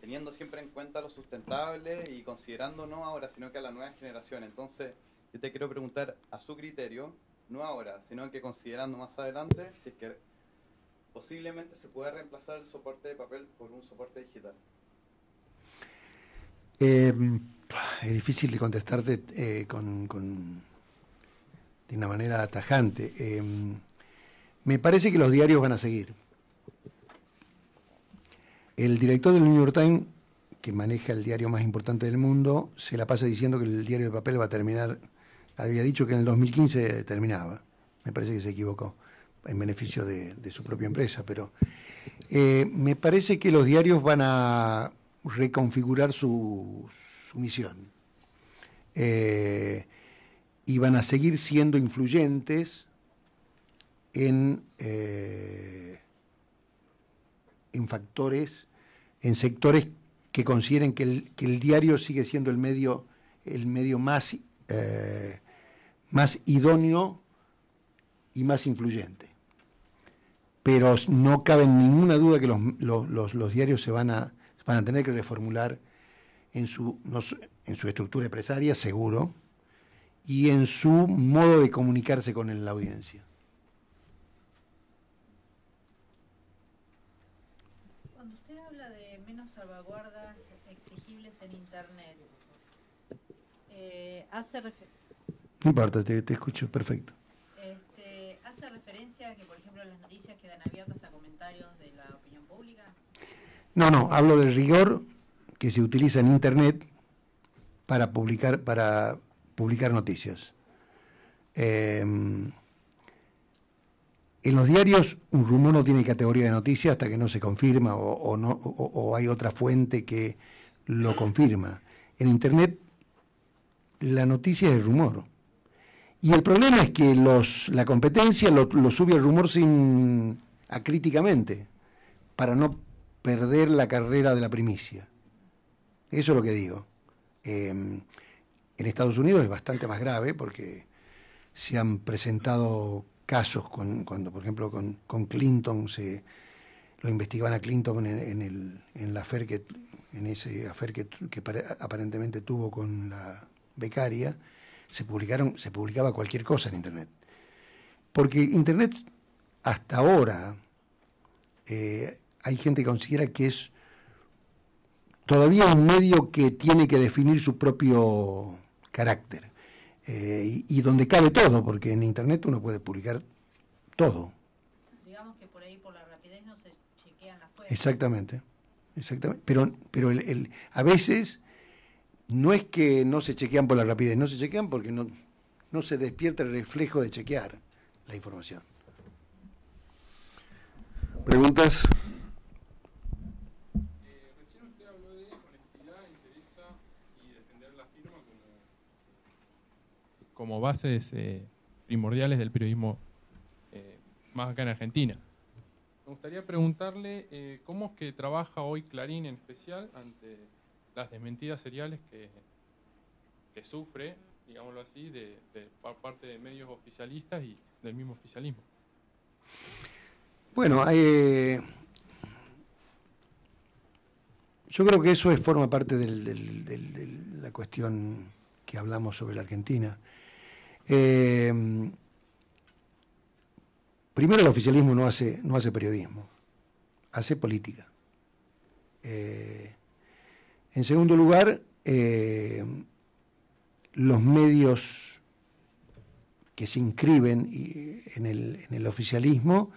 teniendo siempre en cuenta lo sustentable y considerando no ahora, sino que a la nueva generación. Entonces, yo te quiero preguntar a su criterio, no ahora, sino que considerando más adelante si es que posiblemente se pueda reemplazar el soporte de papel por un soporte digital. Em, es difícil de contestarte eh, con, de una manera tajante. Em, me parece que los diarios van a seguir. El director del New York Times, que maneja el diario más importante del mundo, se la pasa diciendo que el diario de papel va a terminar había dicho que en el 2015 terminaba. Me parece que se equivocó en beneficio de, su propia empresa, pero eh, me parece que los diarios van a reconfigurar su, misión eh, y van a seguir siendo influyentes en, eh, en factores, en sectores que consideren que el, diario sigue siendo el medio, el medio más más idóneo y más influyente. Pero no cabe ninguna duda que los, diarios se van a, van a tener que reformular en su, en su estructura empresaria, seguro, y en su modo de comunicarse con la audiencia. Cuando usted habla de menos salvaguardas exigibles en Internet, eh, hace referencia no importa, te, escucho, perfecto. Este, ¿Hace referencia a que, por ejemplo, las noticias quedan abiertas a comentarios de la opinión pública? No, no, hablo del rigor que se utiliza en Internet para publicar, para publicar noticias. Em, en los diarios un rumor no tiene categoría de noticia hasta que no se confirma o, no, hay otra fuente que lo confirma. En Internet la noticia es rumor. Y el problema es que los, la competencia lo, sube el rumor sin acríticamente, para no perder la carrera de la primicia. Eso es lo que digo. Em, en Estados Unidos es bastante más grave porque se han presentado casos con, cuando, por ejemplo, con, con Clinton se lo investigaban a Clinton en, el en la que en ese afer que, que aparentemente tuvo con la becaria se, publicaron, se publicaba cualquier cosa en Internet. Porque Internet, hasta ahora, eh, hay gente que considera que es todavía un medio que tiene que definir su propio carácter. Eh, y, donde cabe todo, porque en Internet uno puede publicar todo. Digamos que por ahí, por la rapidez, no se chequean las fuentes. Exactamente, exactamente. Pero, pero a veces no es que no se chequean por la rapidez, no se chequean porque no, se despierta el reflejo de chequear la información. ¿Preguntas? Eh, recién usted habló de honestidad, interesa y defender la firma como, bases eh, primordiales del periodismo eh, más acá en Argentina. Me gustaría preguntarle cómo es que trabaja hoy Clarín en especial ante las desmentidas seriales que, sufre, digámoslo así, de, parte de medios oficialistas y del mismo oficialismo. Bueno, eh, yo creo que eso es, forma parte de la cuestión que hablamos sobre la Argentina. Eh, primero el oficialismo no hace, no hace periodismo, hace política. Eh, en segundo lugar, eh, los medios que se inscriben en el, oficialismo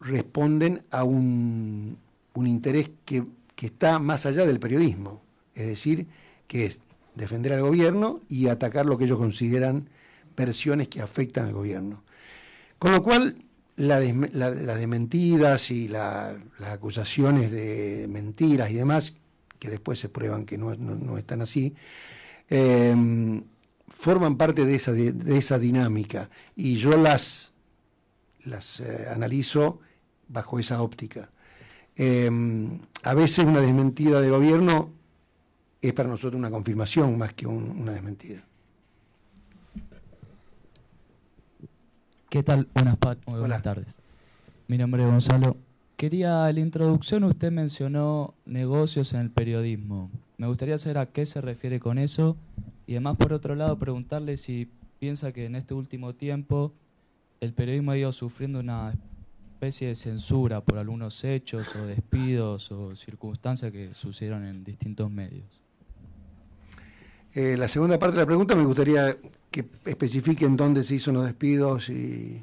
responden a un, interés que, que, está más allá del periodismo, es decir, que es defender al gobierno y atacar lo que ellos consideran versiones que afectan al gobierno. Con lo cual, las desmentidas y las acusaciones de mentiras y demás, que después se prueban que no, están así, em, forman parte de esa, de, esa, dinámica y yo las, las eh, analizo bajo esa óptica. Em, a veces una desmentida de gobierno es para nosotros una confirmación más que una desmentida. ¿Qué tal? Buenas, tardes. Mi nombre es Gonzalo. Quería, en la introducción usted mencionó negocios en el periodismo. Me gustaría saber a qué se refiere con eso y además, por otro lado, preguntarle si piensa que en este último tiempo el periodismo ha ido sufriendo una especie de censura por algunos hechos o despidos o circunstancias que sucedieron en distintos medios. Eh, la segunda parte de la pregunta me gustaría que especifiquen dónde se hizo los despidos y...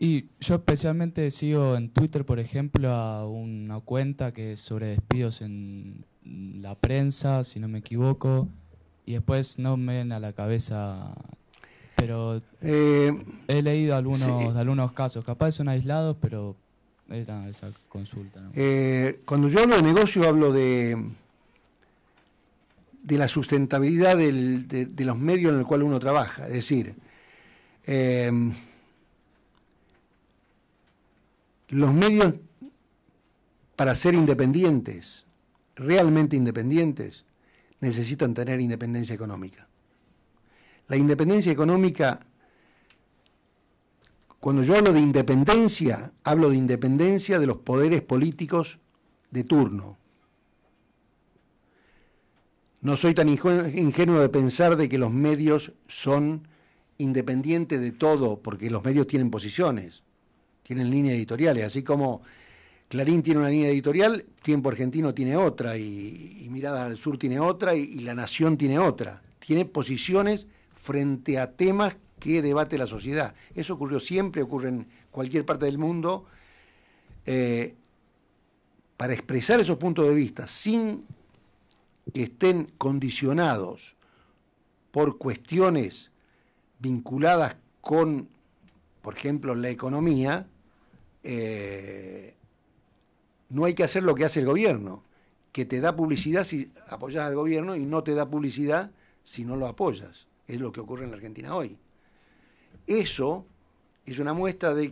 Y yo especialmente sigo en Twitter, por ejemplo, a una cuenta que es sobre despidos en la prensa, si no me equivoco, y después no me ven a la cabeza, pero eh, he leído algunos, algunos casos, capaz son aislados, pero era esa consulta. Eh, cuando yo hablo de negocio hablo de de la sustentabilidad de, los medios en los cuales uno trabaja. Es decir, eh, los medios para ser independientes, realmente independientes, necesitan tener independencia económica. La independencia económica, cuando yo hablo de independencia, hablo de independencia de los poderes políticos de turno. No soy tan ingenuo de pensar de que los medios son independientes de todo, porque los medios tienen posiciones, tienen líneas editoriales, así como Clarín tiene una línea editorial, Tiempo Argentino tiene otra, y, Mirada al Sur tiene otra, y, La Nación tiene otra. Tiene posiciones frente a temas que debate la sociedad. Eso ocurrió siempre, ocurre en cualquier parte del mundo. Eh, para expresar esos puntos de vista sin que estén condicionados por cuestiones vinculadas con, por ejemplo, la economía, eh, no hay que hacer lo que hace el gobierno, que te da publicidad si apoyas al gobierno y no te da publicidad si no lo apoyas. Es lo que ocurre en la Argentina hoy. Eso es una muestra de,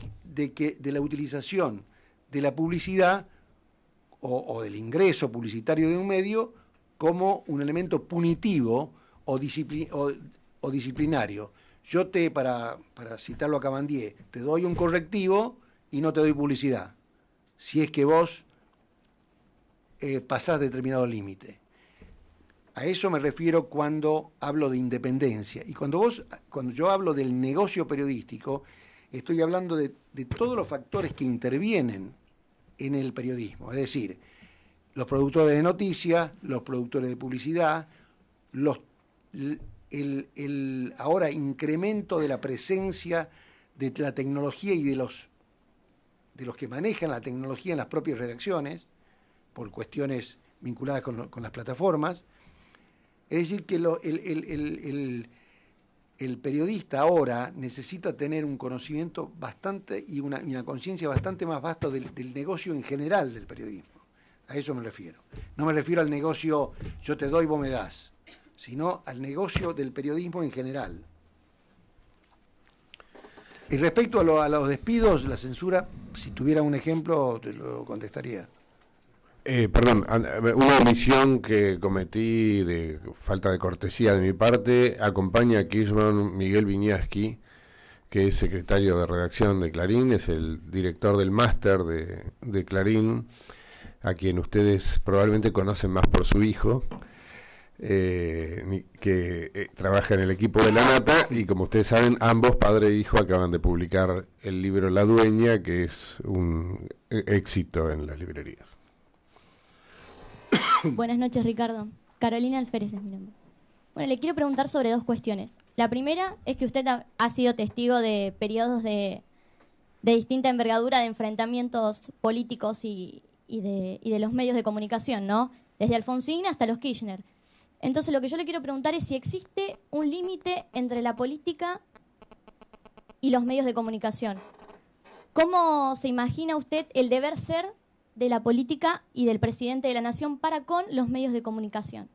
que, de la utilización de la publicidad o del ingreso publicitario de un medio como un elemento punitivo o, disciplinario. Yo te, para, para citarlo a Cabandier, te doy un correctivo y no te doy publicidad, si es que vos eh, pasás determinado límite. A eso me refiero cuando hablo de independencia. Y cuando, vos, cuando yo hablo del negocio periodístico, estoy hablando de, de todos los factores que intervienen en el periodismo. Es decir, los productores de noticias, los productores de publicidad, el, ahora incremento de la presencia de la tecnología y de los, de los que manejan la tecnología en las propias redacciones, por cuestiones vinculadas con, las plataformas. Es decir, que el, periodista ahora necesita tener un conocimiento bastante y una, conciencia bastante más vasta del, del negocio en general del periodismo a eso me refiero. No me refiero al negocio yo te doy, vos me das, sino al negocio del periodismo en general. Y respecto a, los despidos, la censura, si tuviera un ejemplo, te lo contestaría. Eh, perdón, eh, una omisión que cometí de falta de cortesía de mi parte acompaña a Kirchman Miguel Viñaski, que es secretario de redacción de Clarín, es el director del máster de Clarín a quien ustedes probablemente conocen más por su hijo, eh, que eh, trabaja en el equipo de La Nata y como ustedes saben, ambos, padre e hijo, acaban de publicar el libro La Dueña, que es un eh, éxito en las librerías. Buenas noches, Ricardo. Carolina Alférez es mi nombre. Bueno, le quiero preguntar sobre dos cuestiones. La primera es que usted ha, sido testigo de periodos de, de distinta envergadura de enfrentamientos políticos y, y de, y de los medios de comunicación, ¿no? Desde Alfonsín hasta los Kirchner. Entonces lo que yo le quiero preguntar es si existe un límite entre la política y los medios de comunicación. ¿Cómo se imagina usted el deber ser de la política y del presidente de la nación para con los medios de comunicación?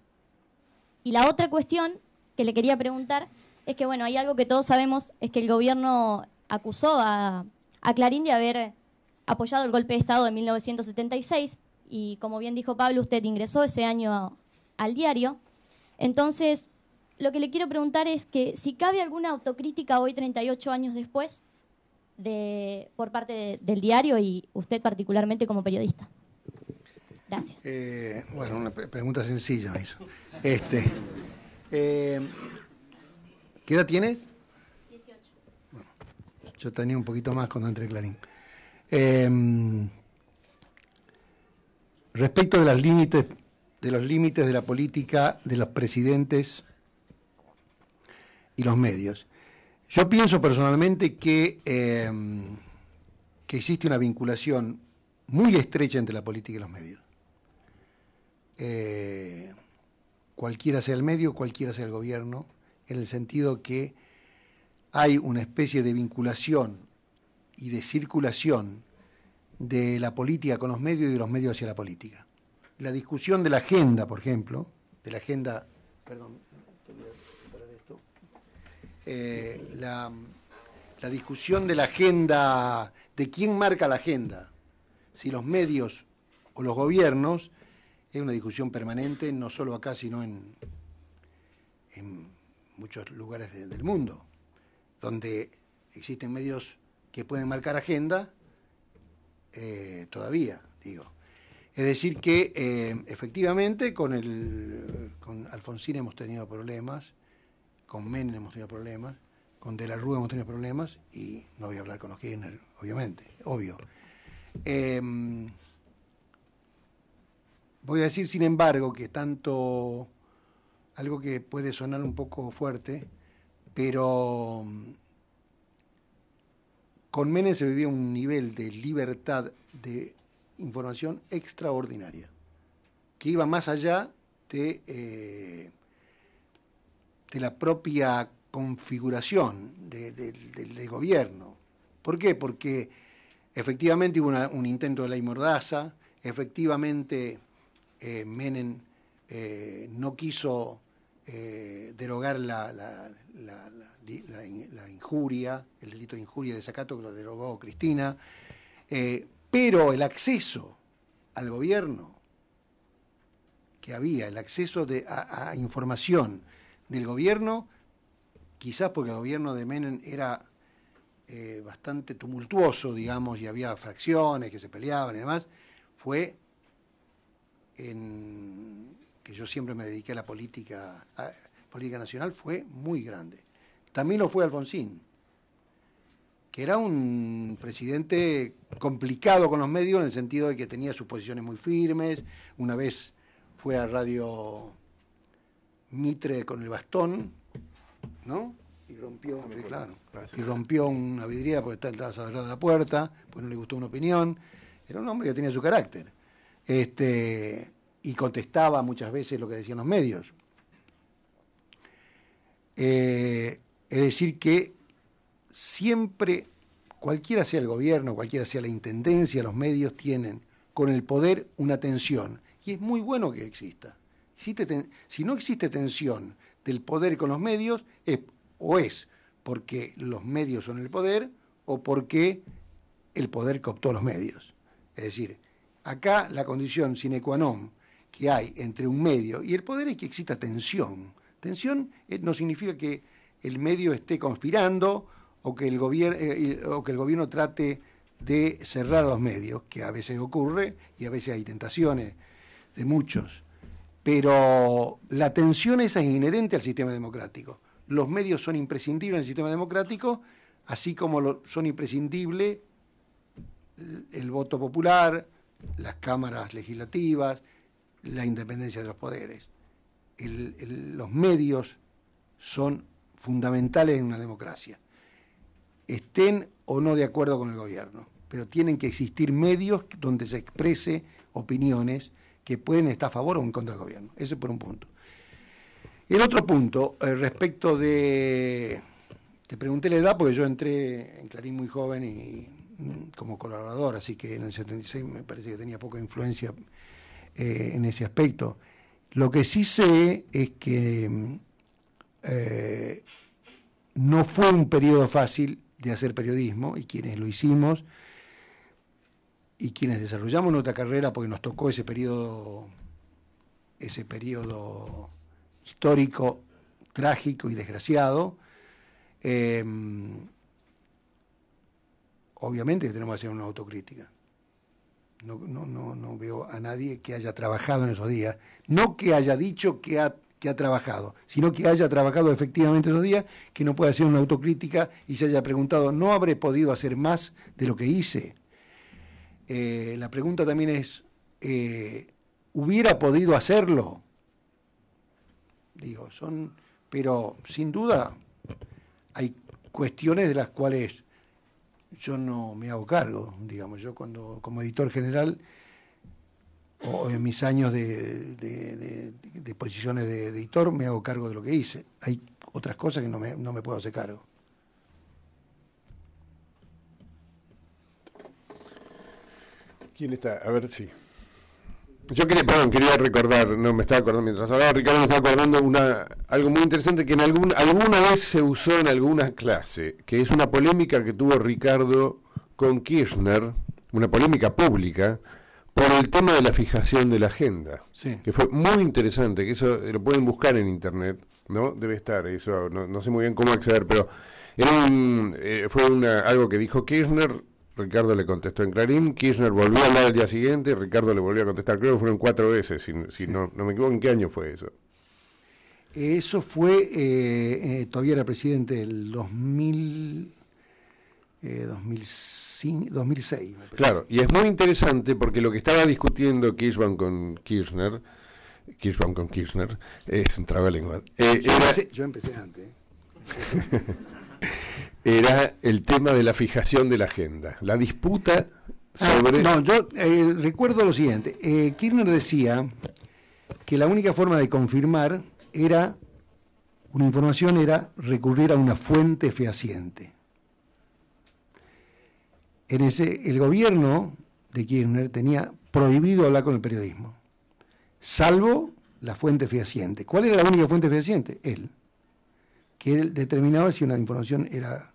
Y la otra cuestión que le quería preguntar es que, bueno, hay algo que todos sabemos, es que el gobierno acusó a, a Clarín de haber apoyado el golpe de Estado de 1976 y como bien dijo Pablo, usted ingresó ese año al diario. Entonces, lo que le quiero preguntar es que si cabe alguna autocrítica hoy, 38 años después, de, por parte del diario y usted particularmente como periodista. Gracias. Eh, bueno, una pregunta sencilla este, eh, ¿Qué edad tienes? 18. yo tenía un poquito más cuando entré Clarín. Em, respecto de, límites, de los límites de la política de los presidentes y los medios. Yo pienso personalmente que, em, que existe una vinculación muy estrecha entre la política y los medios. Eh, cualquiera sea el medio, cualquiera sea el gobierno, en el sentido que hay una especie de vinculación y de circulación de la política con los medios y de los medios hacia la política. La discusión de la agenda, por ejemplo, de la agenda, perdón, eh, la, la discusión de la agenda, de quién marca la agenda, si los medios o los gobiernos, es una discusión permanente, no solo acá, sino en, en muchos lugares del mundo, donde existen medios que pueden marcar agenda eh, todavía, digo. Es decir que eh, efectivamente con, el, Alfonsín hemos tenido problemas, con Menem hemos tenido problemas, con De la Rúa hemos tenido problemas y no voy a hablar con los Kirchner, obviamente, obvio. Em, voy a decir, sin embargo, que tanto, algo que puede sonar un poco fuerte, pero con Menem se vivía un nivel de libertad de información extraordinaria, que iba más allá de, eh, la propia configuración del gobierno. ¿Por qué? Porque efectivamente hubo un intento de la mordaza, efectivamente eh, Menem eh, no quiso derogar la la, la, injuria, el delito de injuria de desacato que lo derogó Cristina, eh, pero el acceso al gobierno que había, el acceso a, información del gobierno, quizás porque el gobierno de Menem era eh, bastante tumultuoso, digamos, y había fracciones que se peleaban y demás, fue en que yo siempre me dediqué a la política, política nacional, fue muy grande. También lo fue Alfonsín, que era un presidente complicado con los medios en el sentido de que tenía sus posiciones muy firmes. Una vez fue a Radio Mitre con el bastón, ¿no? Y rompió, y rompió una vidriera porque estaba cerrada la puerta, pues no le gustó una opinión. Era un hombre que tenía su carácter. Este, y contestaba muchas veces lo que decían los medios. Eh, es decir, que siempre, cualquiera sea el gobierno, cualquiera sea la intendencia, los medios tienen con el poder una tensión. Y es muy bueno que exista. si no existe tensión del poder con los medios, es, o es porque los medios son el poder o porque el poder cooptó los medios. Es decir, acá la condición sine qua non que hay entre un medio y el poder es que exista tensión. Tensión eh, no significa que el medio esté conspirando o que el, gobierno eh, o que el gobierno trate de cerrar los medios, que a veces ocurre y a veces hay tentaciones de muchos. Pero la tensión esa es inherente al sistema democrático. Los medios son imprescindibles en el sistema democrático, así como son imprescindibles el voto popular, las cámaras legislativas, la independencia de los poderes. los medios son fundamentales en una democracia, estén o no de acuerdo con el gobierno, pero tienen que existir medios donde se exprese opiniones que pueden estar a favor o en contra del gobierno. Ese por un punto. El otro punto, eh, respecto de... Te pregunté la edad porque yo entré en Clarín muy joven y mm, como colaborador, así que en el 76 me parece que tenía poca influencia eh, en ese aspecto. Lo que sí sé es que mm, eh, no fue un periodo fácil de hacer periodismo y quienes lo hicimos y quienes desarrollamos nuestra carrera porque nos tocó ese periodo ese periodo histórico trágico y desgraciado em, obviamente tenemos que hacer una autocrítica no, no, no, no veo a nadie que haya trabajado en esos días no que haya dicho que ha que ha trabajado, sino que haya trabajado efectivamente los días, que no pueda hacer una autocrítica y se haya preguntado, ¿no habré podido hacer más de lo que hice? Eh, la pregunta también es, eh, ¿hubiera podido hacerlo? Digo, son, pero sin duda hay cuestiones de las cuales yo no me hago cargo, digamos, yo cuando como editor general o en mis años de, de, posiciones de editor me hago cargo de lo que hice. Hay otras cosas que no me, no me puedo hacer cargo. ¿Quién está? A ver, si. Yo quería, quería recordar, no me estaba acordando mientras hablaba, Ricardo me estaba acordando una, algo muy interesante que en alguna vez se usó en alguna clase, que es una polémica que tuvo Ricardo con Kirchner, una polémica pública, por el tema de la fijación de la agenda, que fue muy interesante, que eso lo pueden buscar en internet, ¿no? Debe estar, eso no, sé muy bien cómo acceder, pero eh, fue algo que dijo Kirchner, Ricardo le contestó en Clarín, Kirchner volvió a hablar al día siguiente, Ricardo le volvió a contestar, creo que fueron cuatro veces, si, no, no me equivoco, ¿en qué año fue eso? Eso fue, eh, eh, todavía era presidente, el 2000... 2005, eh, 2006. claro, y es muy interesante porque lo que estaba discutiendo con Kirchner, con Kirchner, es un trabajo Eh, yo, yo, empecé antes. ¿eh? era el tema de la fijación de la agenda, la disputa ah, sobre... no, yo eh, recuerdo lo siguiente. Kirchner decía que la única forma de confirmar era, una información era recurrir a una fuente fehaciente el gobierno de Kirchner tenía prohibido hablar con el periodismo, salvo la fuente fehaciente. ¿Cuál era la única fuente fehaciente? Él, que él determinaba si una información era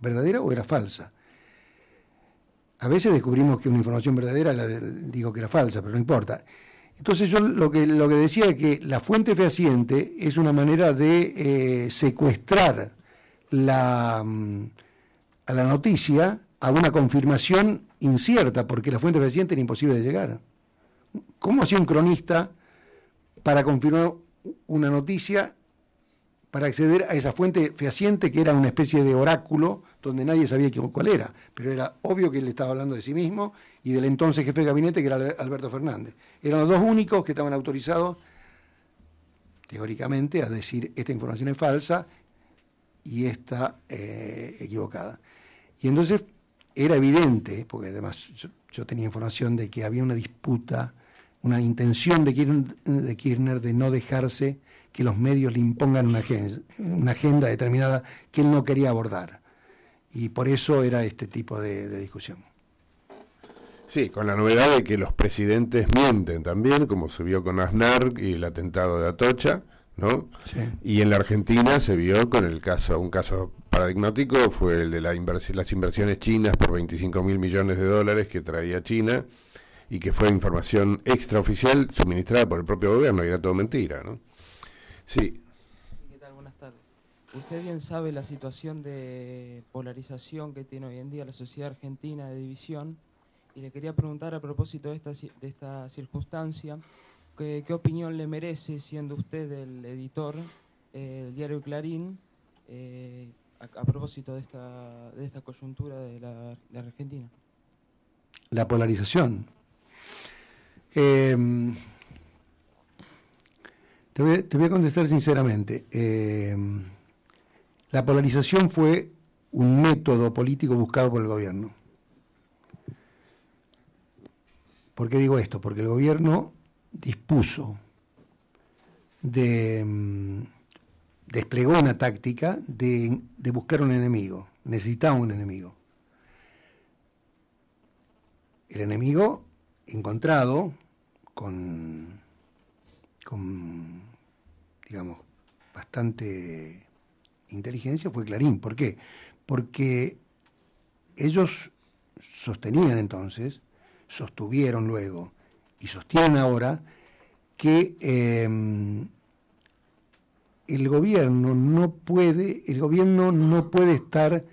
verdadera o era falsa. A veces descubrimos que una información verdadera la digo que era falsa, pero no importa. Entonces yo lo que, decía es que la fuente fehaciente es una manera de eh, secuestrar la, mm, a la noticia a una confirmación incierta, porque la fuente fehaciente era imposible de llegar. ¿Cómo hacía un cronista para confirmar una noticia, para acceder a esa fuente fehaciente que era una especie de oráculo donde nadie sabía cuál era? Pero era obvio que él estaba hablando de sí mismo y del entonces jefe de gabinete que era Alberto Fernández. Eran los dos únicos que estaban autorizados, teóricamente, a decir esta información es falsa y esta eh, equivocada. Y entonces era evidente, porque además yo, tenía información de que había una disputa, una intención de Kirchner, de, no dejarse que los medios le impongan una agenda, determinada que él no quería abordar. Y por eso era este tipo de, de discusión. Sí, con la novedad de que los presidentes mienten también, como se vio con Aznar y el atentado de Atocha ¿no? Y en la Argentina se vio con el caso, un caso paradigmático fue el de las inversiones chinas por 25 mil millones de dólares que traía China y que fue información extraoficial suministrada por el propio gobierno y era todo mentira, ¿no? Sí. ¿Qué tal? Buenas tardes. Usted bien sabe la situación de polarización que tiene hoy en día la sociedad argentina de división y le quería preguntar a propósito de esta, de esta circunstancia ¿Qué, opinión le merece, siendo usted el editor del diario Clarín, eh, a, propósito de esta, coyuntura de la, Argentina? La polarización. Em, te, voy, a contestar sinceramente. Em, la polarización fue un método político buscado por el gobierno. ¿Por qué digo esto? Porque el gobierno dispuso de mm, desplegó una táctica de, buscar un enemigo, necesitaba un enemigo. El enemigo encontrado con, con, digamos, bastante inteligencia fue Clarín. ¿Por qué? Porque ellos sostenían entonces, sostuvieron luego, sostiene ahora que em, el gobierno no puede, el gobierno no puede estar,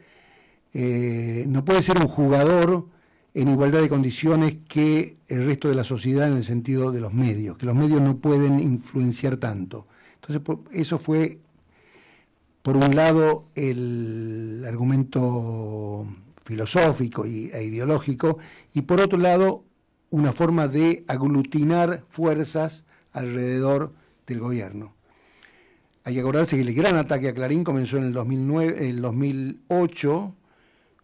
eh, no puede ser un jugador en igualdad de condiciones que el resto de la sociedad en el sentido de los medios, que los medios no pueden influenciar tanto. Entonces, eso fue, por un lado, el argumento filosófico y, e ideológico, y por otro lado, una forma de aglutinar fuerzas alrededor del gobierno. Hay que acordarse que el gran ataque a Clarín comenzó en el 2008,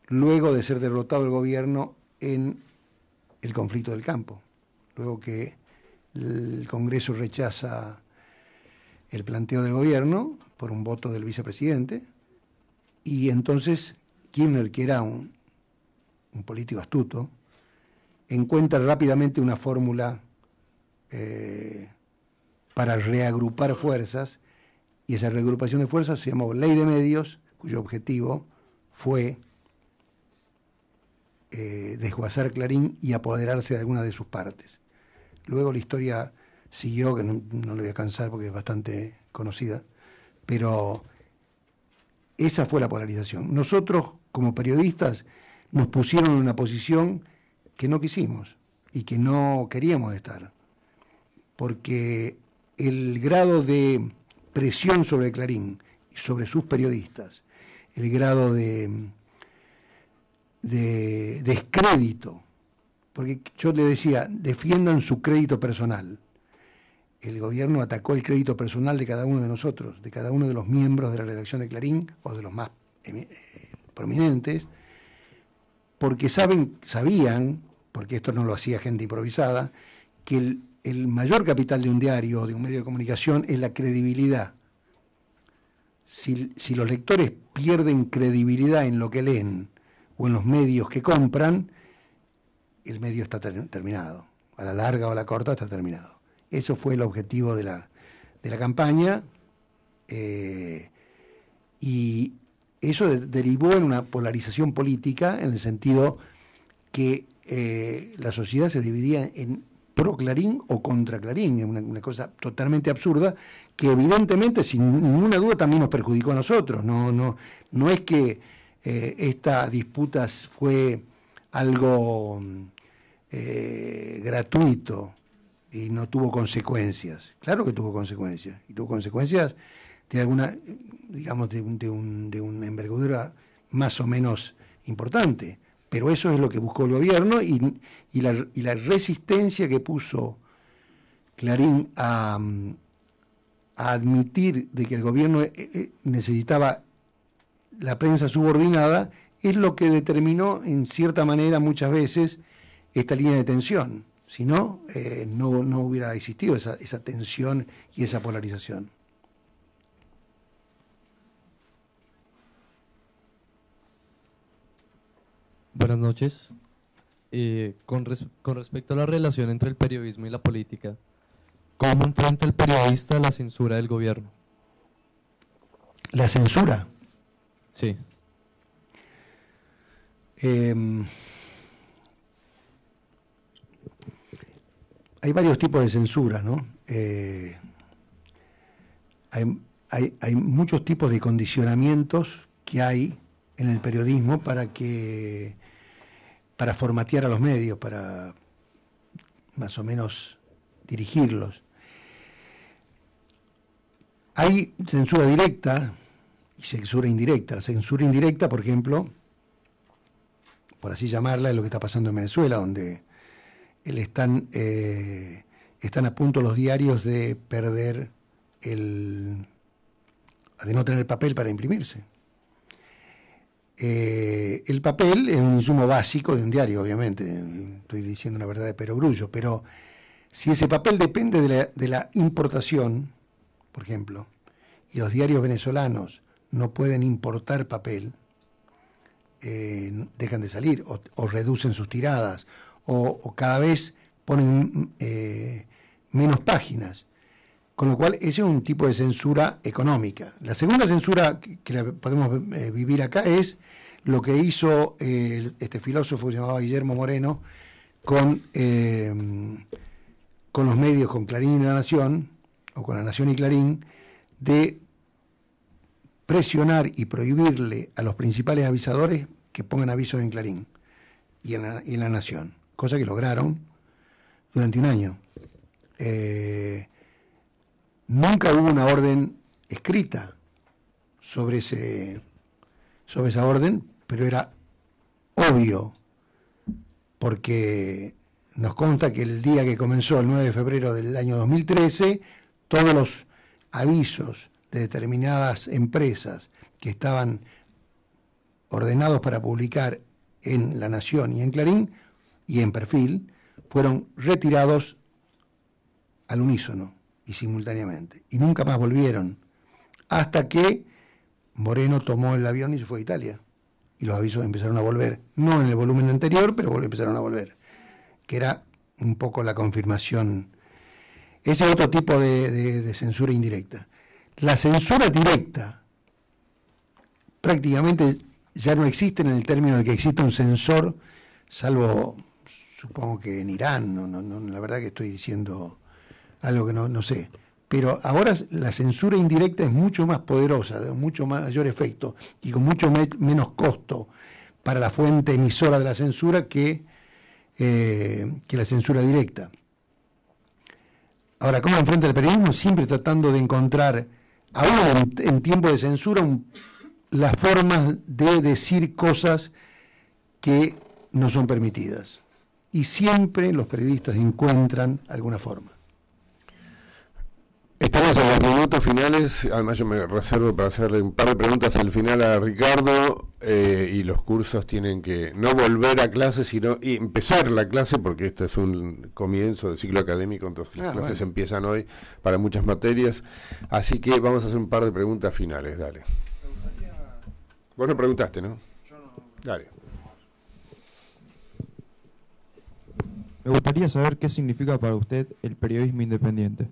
luego de ser derrotado el gobierno en el conflicto del campo, luego que el Congreso rechaza el planteo del gobierno por un voto del vicepresidente, y entonces Kirchner, que era un político astuto, encuentra rápidamente una fórmula eh, para reagrupar fuerzas, y esa reagrupación de fuerzas se llamó Ley de Medios, cuyo objetivo fue eh, desguazar Clarín y apoderarse de alguna de sus partes. Luego la historia siguió, que no, lo voy a cansar porque es bastante conocida, pero esa fue la polarización. Nosotros, como periodistas, nos pusieron en una posición que no quisimos y que no queríamos estar, porque el grado de presión sobre Clarín y sobre sus periodistas, el grado de, de descrédito, porque yo le decía, defiendan su crédito personal. El gobierno atacó el crédito personal de cada uno de nosotros, de cada uno de los miembros de la redacción de Clarín o de los más eh, prominentes, porque saben, sabían porque esto no lo hacía gente improvisada, que el, mayor capital de un diario o de un medio de comunicación es la credibilidad. Si, los lectores pierden credibilidad en lo que leen o en los medios que compran, el medio está terminado. A la larga o a la corta está terminado. Eso fue el objetivo de la, campaña eh, y eso derivó en una polarización política en el sentido que eh, la sociedad se dividía en pro Clarín o contra Clarín, es una, cosa totalmente absurda que evidentemente sin ninguna duda también nos perjudicó a nosotros. No, no, no es que eh, esta disputa fue algo eh, gratuito y no tuvo consecuencias. Claro que tuvo consecuencias y tuvo consecuencias de alguna, digamos, de, un, de, un, de una envergadura más o menos importante. Pero eso es lo que buscó el gobierno y, la, resistencia que puso Clarín a, admitir de que el gobierno eh, eh, necesitaba la prensa subordinada es lo que determinó en cierta manera muchas veces esta línea de tensión. Si no, eh, no, hubiera existido esa tensión y esa polarización. Buenas noches. Eh, con, respecto a la relación entre el periodismo y la política, ¿cómo enfrenta el periodista la censura del gobierno? ¿La censura? Sí. Em, hay varios tipos de censura, ¿no? Eh, hay, hay, muchos tipos de condicionamientos que hay en el periodismo para que para formatear a los medios, para más o menos dirigirlos. Hay censura directa y censura indirecta. La censura indirecta, por ejemplo, por así llamarla, es lo que está pasando en Venezuela, donde están, eh, están a punto los diarios de perder el. de no tener papel para imprimirse. Eh, el papel es un insumo básico de un diario, obviamente, estoy diciendo una verdad de perogrullo, pero si ese papel depende de la, importación, por ejemplo, y los diarios venezolanos no pueden importar papel, eh, dejan de salir o, reducen sus tiradas o, cada vez ponen eh, menos páginas. Con lo cual, ese es un tipo de censura económica. La segunda censura que, podemos eh, vivir acá es lo que hizo eh, este filósofo que se llamaba Guillermo Moreno con, em, con los medios, con Clarín y La Nación, o con La Nación y Clarín, de presionar y prohibirle a los principales avisadores que pongan avisos en Clarín y en La, Nación, cosa que lograron durante un año. Eh, Nunca hubo una orden escrita sobre, ese, sobre esa orden, pero era obvio, porque nos consta que el día que comenzó, el 9 de febrero del año 2013, todos los avisos de determinadas empresas que estaban ordenados para publicar en La Nación y en Clarín y en Perfil fueron retirados al unísono y simultáneamente. Y nunca más volvieron. Hasta que Moreno tomó el avión y se fue a Italia. Y los avisos empezaron a volver. No en el volumen anterior, pero empezaron a volver. Que era un poco la confirmación. Ese otro tipo de, censura indirecta. La censura directa prácticamente ya no existe en el término de que exista un censor, salvo supongo que en Irán, no, no, no la verdad que estoy diciendo algo que no, no sé. Pero ahora la censura indirecta es mucho más poderosa, de mucho mayor efecto y con mucho menos costo para la fuente emisora de la censura que, eh, que la censura directa. Ahora, ¿cómo enfrenta el periodismo? Siempre tratando de encontrar, aún en, tiempo de censura, las formas de decir cosas que no son permitidas. Y siempre los periodistas encuentran alguna forma. Estamos en los minutos finales, además yo me reservo para hacerle un par de preguntas al final a Ricardo eh, y los cursos tienen que no volver a clase, sino y empezar la clase porque esto es un comienzo del ciclo académico, entonces las ah, clases empiezan hoy para muchas materias, así que vamos a hacer un par de preguntas finales, dale. Vos no preguntaste, ¿no? Yo no. Dale. Me gustaría saber qué significa para usted el periodismo independiente.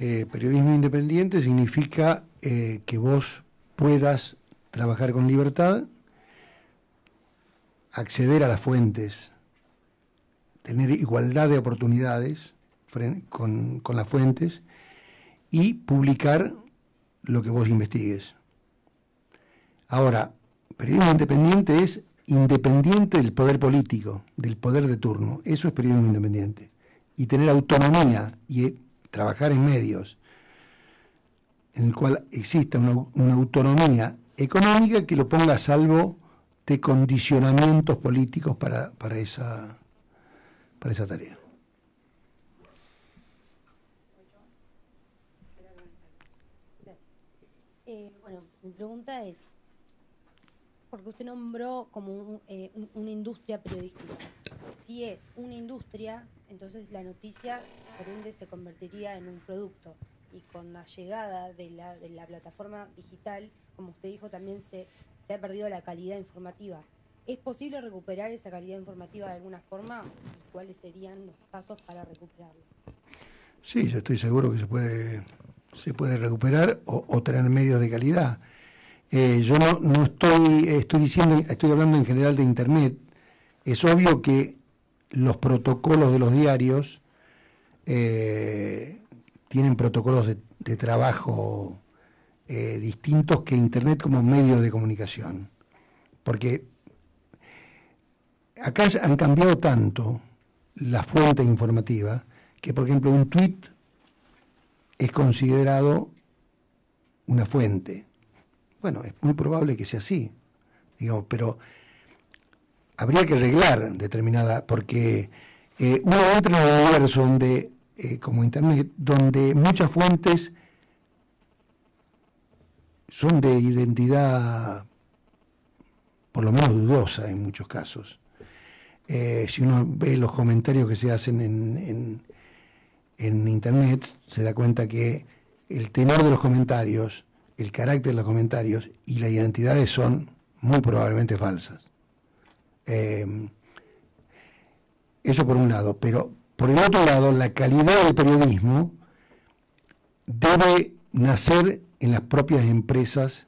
Eh, periodismo independiente significa eh, que vos puedas trabajar con libertad, acceder a las fuentes, tener igualdad de oportunidades con, con las fuentes y publicar lo que vos investigues. Ahora, periodismo independiente es independiente del poder político, del poder de turno. Eso es periodismo independiente. Y tener autonomía y trabajar en medios en el cual exista una, autonomía económica que lo ponga a salvo de condicionamientos políticos para, para, esa, para esa tarea. Eh, bueno, mi pregunta es, porque usted nombró como un, eh, una industria periodística, si es una industria entonces la noticia, por ende, se convertiría en un producto. Y con la llegada de la, de la plataforma digital, como usted dijo, también se, se ha perdido la calidad informativa. ¿Es posible recuperar esa calidad informativa de alguna forma? ¿Cuáles serían los pasos para recuperarlo Sí, yo estoy seguro que se puede, se puede recuperar o, o tener medios de calidad. Eh, yo no, no estoy, estoy diciendo, estoy hablando en general de Internet. Es obvio que los protocolos de los diarios eh, tienen protocolos de, trabajo eh, distintos que Internet como medio de comunicación. Porque acá han cambiado tanto la fuente informativa que, por ejemplo, un tweet es considerado una fuente. Bueno, es muy probable que sea así, digamos, pero habría que arreglar determinada, porque uno entra en un universo como Internet, donde muchas fuentes son de identidad, por lo menos dudosa en muchos casos. Eh, si uno ve los comentarios que se hacen en Internet, se da cuenta que el tenor de los comentarios, el carácter de los comentarios y las identidades son muy probablemente falsas. Em, eso por un lado. Pero por el otro lado, la calidad del periodismo debe nacer en las propias empresas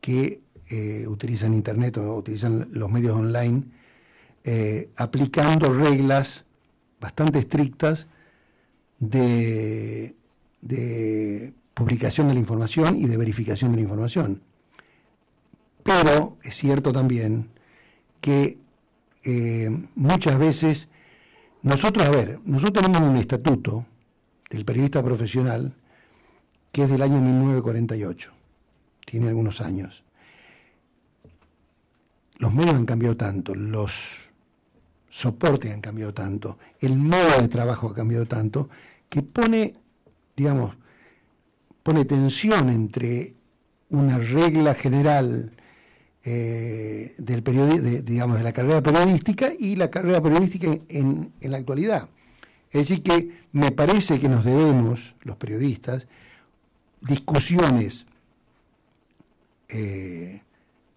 que eh, utilizan Internet o utilizan los medios online, eh, aplicando reglas bastante estrictas de publicación de la información y de verificación de la información. Pero es cierto también que eh, muchas veces nosotros, a ver, nosotros tenemos un estatuto del periodista profesional que es del año 1948, tiene algunos años. Los medios han cambiado tanto, los soportes han cambiado tanto, el modo de trabajo ha cambiado tanto, que pone, digamos, pone tensión entre una regla general eh, del de, digamos, de la carrera periodística y la carrera periodística en, la actualidad. Es decir, que me parece que nos debemos, los periodistas, discusiones, eh,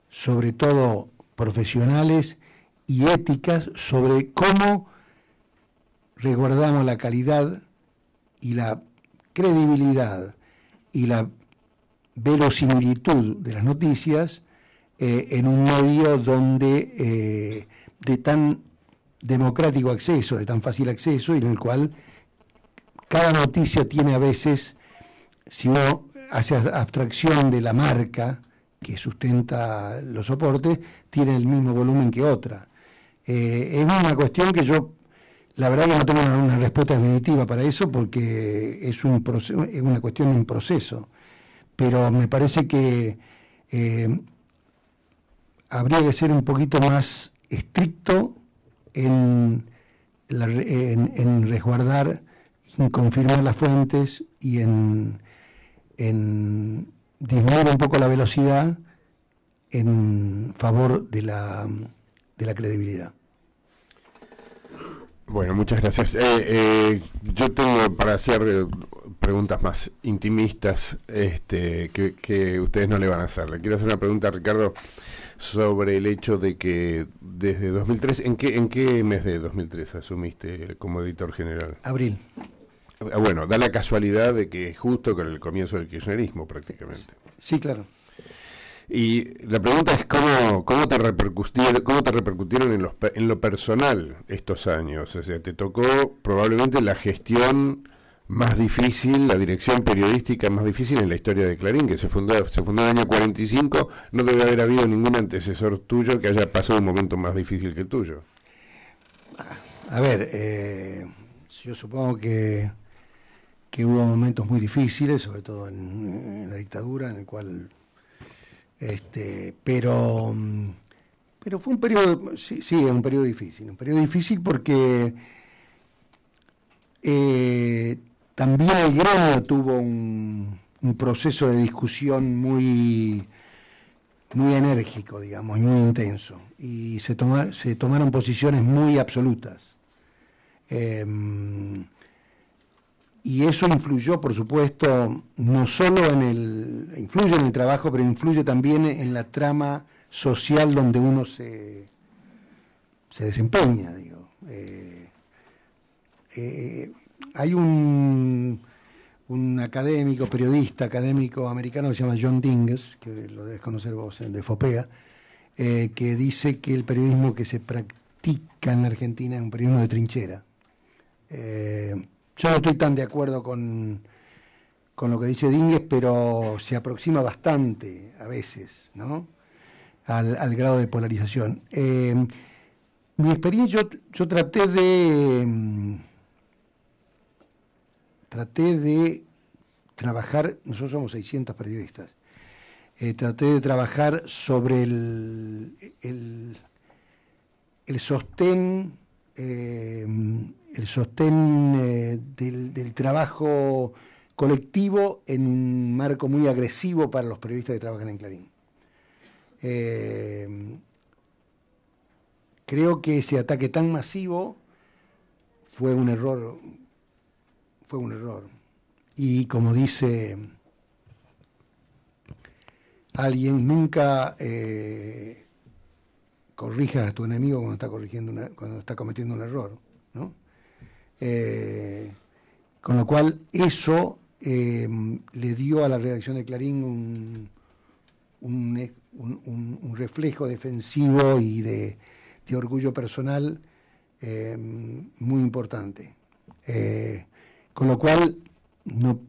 sobre todo profesionales y éticas, sobre cómo resguardamos la calidad y la credibilidad y la verosimilitud de las noticias eh, en un medio donde eh, de tan democrático acceso, de tan fácil acceso, y en el cual cada noticia tiene a veces, si uno hace abstracción de la marca que sustenta los soportes, tiene el mismo volumen que otra. Eh, es una cuestión que yo, la verdad que no tengo una, respuesta definitiva para eso porque es, un proceso, es una cuestión en proceso, pero me parece que eh, habría que ser un poquito más estricto en, en, resguardar, en confirmar las fuentes y en, en disminuir un poco la velocidad en favor de la, de la credibilidad. Bueno, muchas gracias. Eh, eh, yo tengo para hacer eh, preguntas más intimistas este, que, que, ustedes no le van a hacer. Le quiero hacer una pregunta a Ricardo sobre el hecho de que desde 2003, ¿en qué, en qué mes de 2003 asumiste como editor general? Abril. Ah, bueno, da la casualidad de que es justo con el comienzo del kirchnerismo prácticamente. Sí, claro. Y la pregunta es cómo, cómo te repercutieron, te repercutieron en, en lo personal estos años. O sea, te tocó probablemente la gestión más difícil, la dirección periodística más difícil en la historia de Clarín, que se fundó, se fundó en el año 45, no debe haber habido ningún antecesor tuyo que haya pasado un momento más difícil que el tuyo. A ver, eh, yo supongo que, que, hubo momentos muy difíciles, sobre todo en, la dictadura, en el cual... Este, pero, mm, pero fue un periodo, sí, sí, un periodo difícil, un periodo difícil porque... Eh, también el gremio tuvo un, proceso de discusión muy, muy enérgico, digamos, y muy intenso. Y se, tomaron posiciones muy absolutas. Em, y eso influyó, por supuesto, no solo en el. influye el trabajo, pero influye también en la trama social donde uno se, desempeña, digo. Eh, eh, hay un, un académico, periodista académico americano que se llama John Dinges, que lo debes conocer vos, eh, de Fopea, eh, que dice que el periodismo que se practica en la Argentina es un periodismo de trinchera. Eh, yo no estoy tan de acuerdo con, lo que dice Dinges, pero se aproxima bastante a veces, ¿no? Al, grado de polarización. mi experiencia, yo traté de mm, traté de trabajar, nosotros somos 600 periodistas, eh, traté de trabajar sobre el, el, sostén, el sostén eh, eh, del, del, trabajo colectivo en un marco muy agresivo para los periodistas que trabajan en Clarín. creo que ese ataque tan masivo fue un error fue un error. Y como dice alguien, nunca eh, corrija a tu enemigo cuando está, cometiendo un error. Eh, con lo cual, eso em, le dio a la redacción de Clarín un, reflejo defensivo y de, orgullo personal em, muy importante. Eh, con lo cual, no,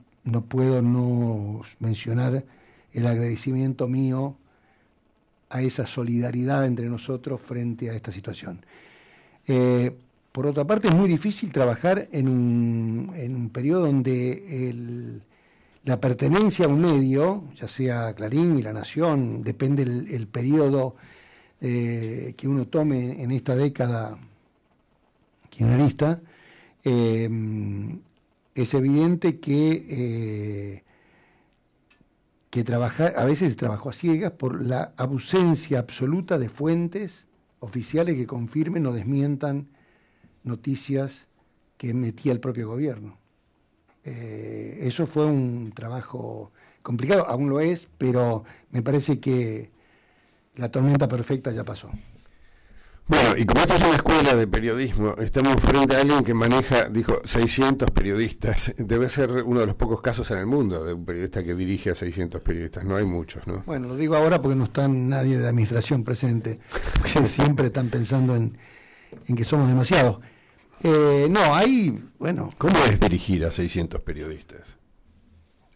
puedo no mencionar el agradecimiento mío a esa solidaridad entre nosotros frente a esta situación. Eh, por otra parte, es muy difícil trabajar en un, periodo donde la pertenencia a un medio, ya sea Clarín y La Nación, depende el, periodo eh, que uno tome en esta década kirchnerista, eh, es evidente que, eh, que trabaja, a veces trabajó a ciegas por la ausencia absoluta de fuentes oficiales que confirmen o desmientan noticias que metía el propio gobierno. Eh, eso fue un trabajo complicado, aún lo es, pero me parece que la tormenta perfecta ya pasó. Bueno, y como esto es una escuela de periodismo, estamos frente a alguien que maneja, dijo, 600 periodistas. Debe ser uno de los pocos casos en el mundo de un periodista que dirige a 600 periodistas. No hay muchos, ¿no? Bueno, lo digo ahora porque no está nadie de administración presente, siempre están pensando en, en que somos demasiados. Eh, no, hay, bueno... ¿Cómo es dirigir a 600 periodistas?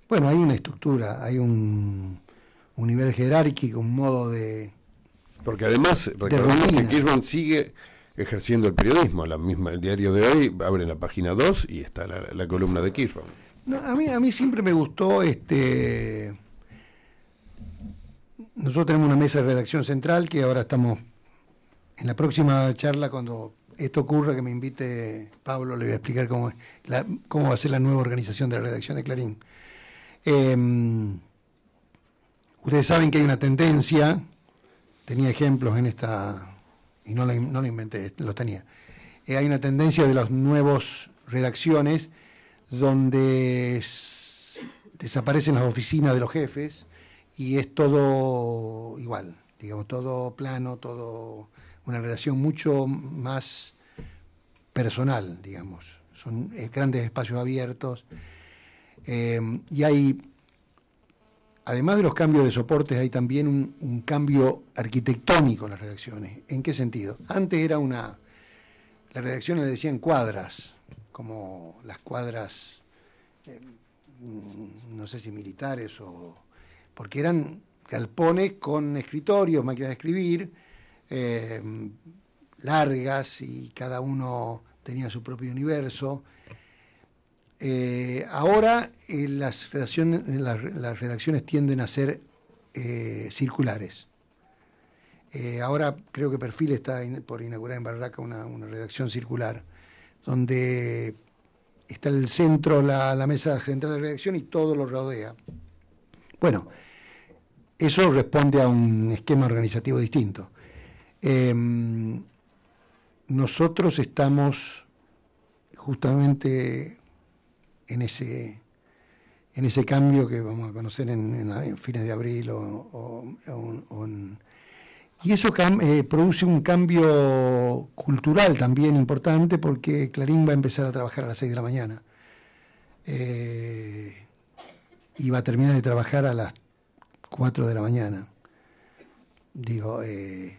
Bueno, hay una estructura, hay un nivel jerárquico, un modo de porque además, recordemos que Kirchhoff sigue ejerciendo el periodismo. La misma, el diario de hoy abre la página 2 y está la, columna de Kirchhoff. a, mí, a mí siempre me gustó este. Nosotros tenemos una mesa de redacción central que ahora estamos en la próxima charla cuando esto ocurra que me invite Pablo le voy a explicar cómo cómo va a ser la nueva organización de la redacción de Clarín. Em, ustedes saben que hay una tendencia tenía ejemplos en esta, y no lo, no lo inventé, tenía. Eh, hay una tendencia de las nuevas redacciones donde desaparecen las oficinas de los jefes y es todo igual, digamos, todo plano, todo una relación mucho más personal, digamos. Son eh, grandes espacios abiertos eh, y hay además de los cambios de soportes, hay también un, cambio arquitectónico en las redacciones. ¿En qué sentido? Antes era una. Las redacciones le decían cuadras, como las cuadras, eh, no sé si militares o. porque eran galpones con escritorios, máquinas de escribir, eh, largas y cada uno tenía su propio universo. Eh, ahora eh, las, las, redacciones tienden a ser eh, circulares. ahora creo que Perfil está por inaugurar en Barraca una, redacción circular, donde está el centro, la, la, mesa central de redacción y todo lo rodea. Bueno, eso responde a un esquema organizativo distinto. Em, nosotros estamos justamente en ese, en ese cambio que vamos a conocer en, fines de abril o, y eso eh, produce un cambio cultural también importante porque Clarín va a empezar a trabajar a las 6 de la mañana. Eh, y va a terminar de trabajar a las 4 de la mañana. Digo, eh,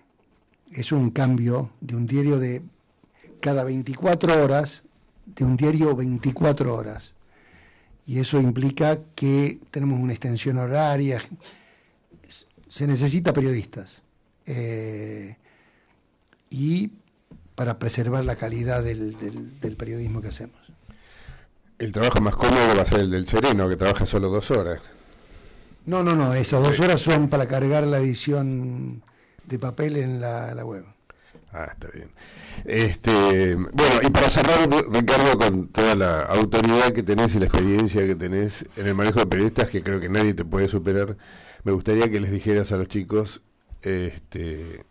es un cambio de un diario de cada 24 horas, de un diario 24 horas y eso implica que tenemos una extensión horaria, se necesita periodistas. Eh, y para preservar la calidad del, del, periodismo que hacemos. El trabajo más cómodo va a ser el del Sereno, que trabaja solo dos horas. No, no, no, esas dos horas son para cargar la edición de papel en la web. Ah, está bien. Este, bueno, y para cerrar, Ricardo, con toda la autoridad que tenés y la experiencia que tenés en el manejo de periodistas, que creo que nadie te puede superar, me gustaría que les dijeras a los chicos, este,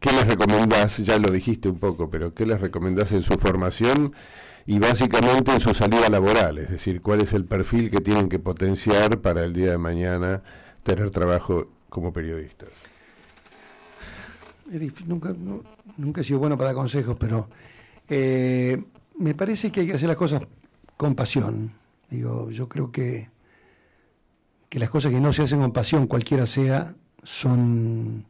¿qué les recomendás? Ya lo dijiste un poco, pero ¿qué les recomendás en su formación y básicamente en su salida laboral? Es decir, ¿cuál es el perfil que tienen que potenciar para el día de mañana tener trabajo como periodistas? nunca, nunca he sido bueno para dar consejos, pero eh, me parece que hay que hacer las cosas con pasión. Digo, yo creo que, que las cosas que no se hacen con pasión, cualquiera sea, son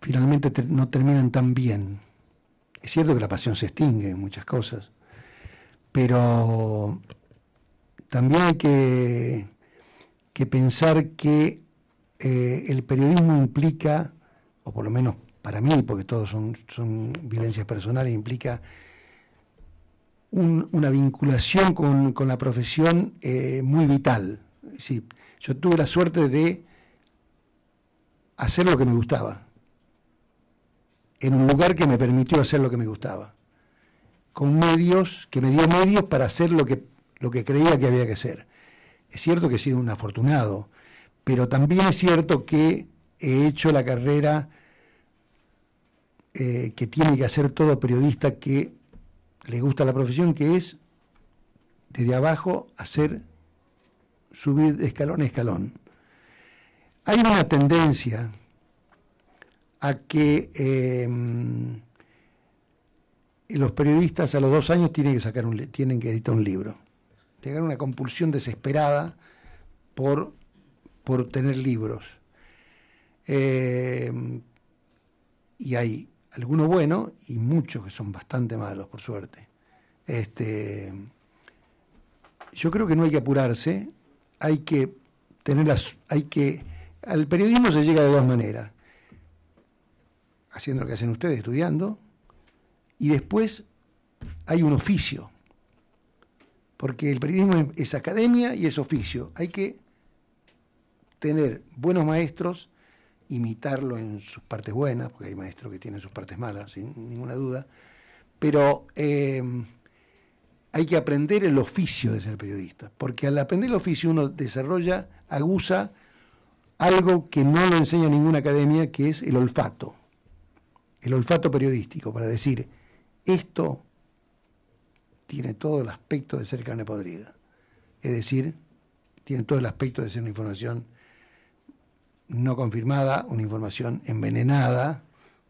finalmente no terminan tan bien. Es cierto que la pasión se extingue en muchas cosas, pero también hay que, que pensar que eh, el periodismo implica o por lo menos para mí, porque todos son, son personales, implica una vinculación con, la profesión eh, muy vital. Sí, yo tuve la suerte de hacer lo que me gustaba, en un lugar que me permitió hacer lo que me gustaba, con medios, que me dio medios para hacer lo que, lo que creía que había que hacer. Es cierto que he sido un afortunado, pero también es cierto que he hecho la carrera eh, que tiene que hacer todo periodista que le gusta la profesión, que es desde abajo hacer subir de escalón a escalón. Hay una tendencia a que em, los periodistas a los dos años tienen que sacar tienen que editar un libro. Llegar a una compulsión desesperada por, por tener libros. Eh, y hay algunos buenos y muchos que son bastante malos, por suerte. Este, yo creo que no hay que apurarse, hay que tener hay que al periodismo se llega de dos maneras, haciendo lo que hacen ustedes, estudiando, y después hay un oficio, porque el periodismo es academia y es oficio. Hay que tener buenos maestros imitarlo en sus partes buenas, porque hay maestros que tienen sus partes malas, sin ninguna duda, pero em, hay que aprender el oficio de ser periodista, porque al aprender el oficio uno desarrolla, agusa algo que no lo enseña ninguna academia, que es el olfato, el olfato periodístico, para decir, esto tiene todo el aspecto de ser carne podrida, es decir, tiene todo el aspecto de ser una información no confirmada, una información envenenada,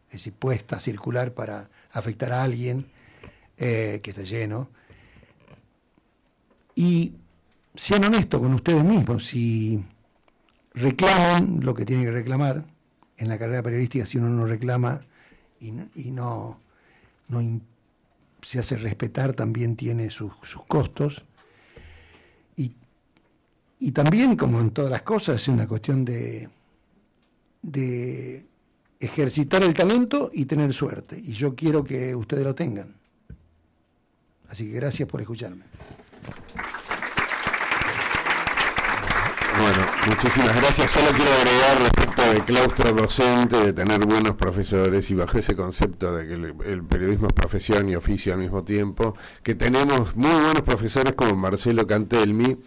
es decir, puesta a circular para afectar a alguien eh, que está lleno. Y sean honestos con ustedes mismos, si reclaman lo que tienen que reclamar, en la carrera periodística si uno no reclama y no, se hace respetar también tiene sus, costos. y también, como en todas las cosas, es una cuestión de, de ejercitar el talento y tener suerte. Y yo quiero que ustedes lo tengan. Así que gracias por escucharme. Bueno, muchísimas gracias. Solo quiero agregar respecto de claustro docente, de tener buenos profesores y bajo ese concepto de que el, el, periodismo es profesión y oficio al mismo tiempo, que tenemos muy buenos profesores como Marcelo Cantelmi,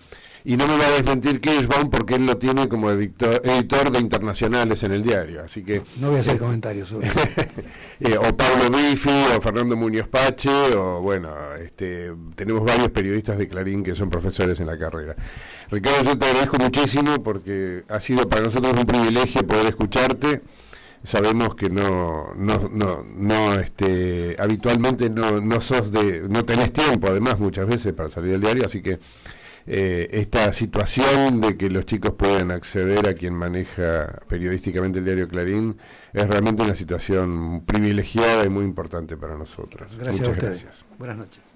y no me va a desmentir Kirschbaum porque él lo tiene como editor, editor de internacionales en el diario. Así que, no voy a hacer eh, comentarios sobre eh, o Pablo Riffi, o Fernando Muñoz Pache, o bueno, este, tenemos varios periodistas de Clarín que son profesores en la carrera. Ricardo, yo te agradezco muchísimo porque ha sido para nosotros un privilegio poder escucharte sabemos que no, no, no, no este, habitualmente no, no sos de, no tenés tiempo además muchas veces para salir del diario, así que eh, esta situación de que los chicos puedan acceder a quien maneja periodísticamente el diario Clarín es realmente una situación privilegiada y muy importante para nosotros. Gracias a ustedes. Gracias. Buenas noches.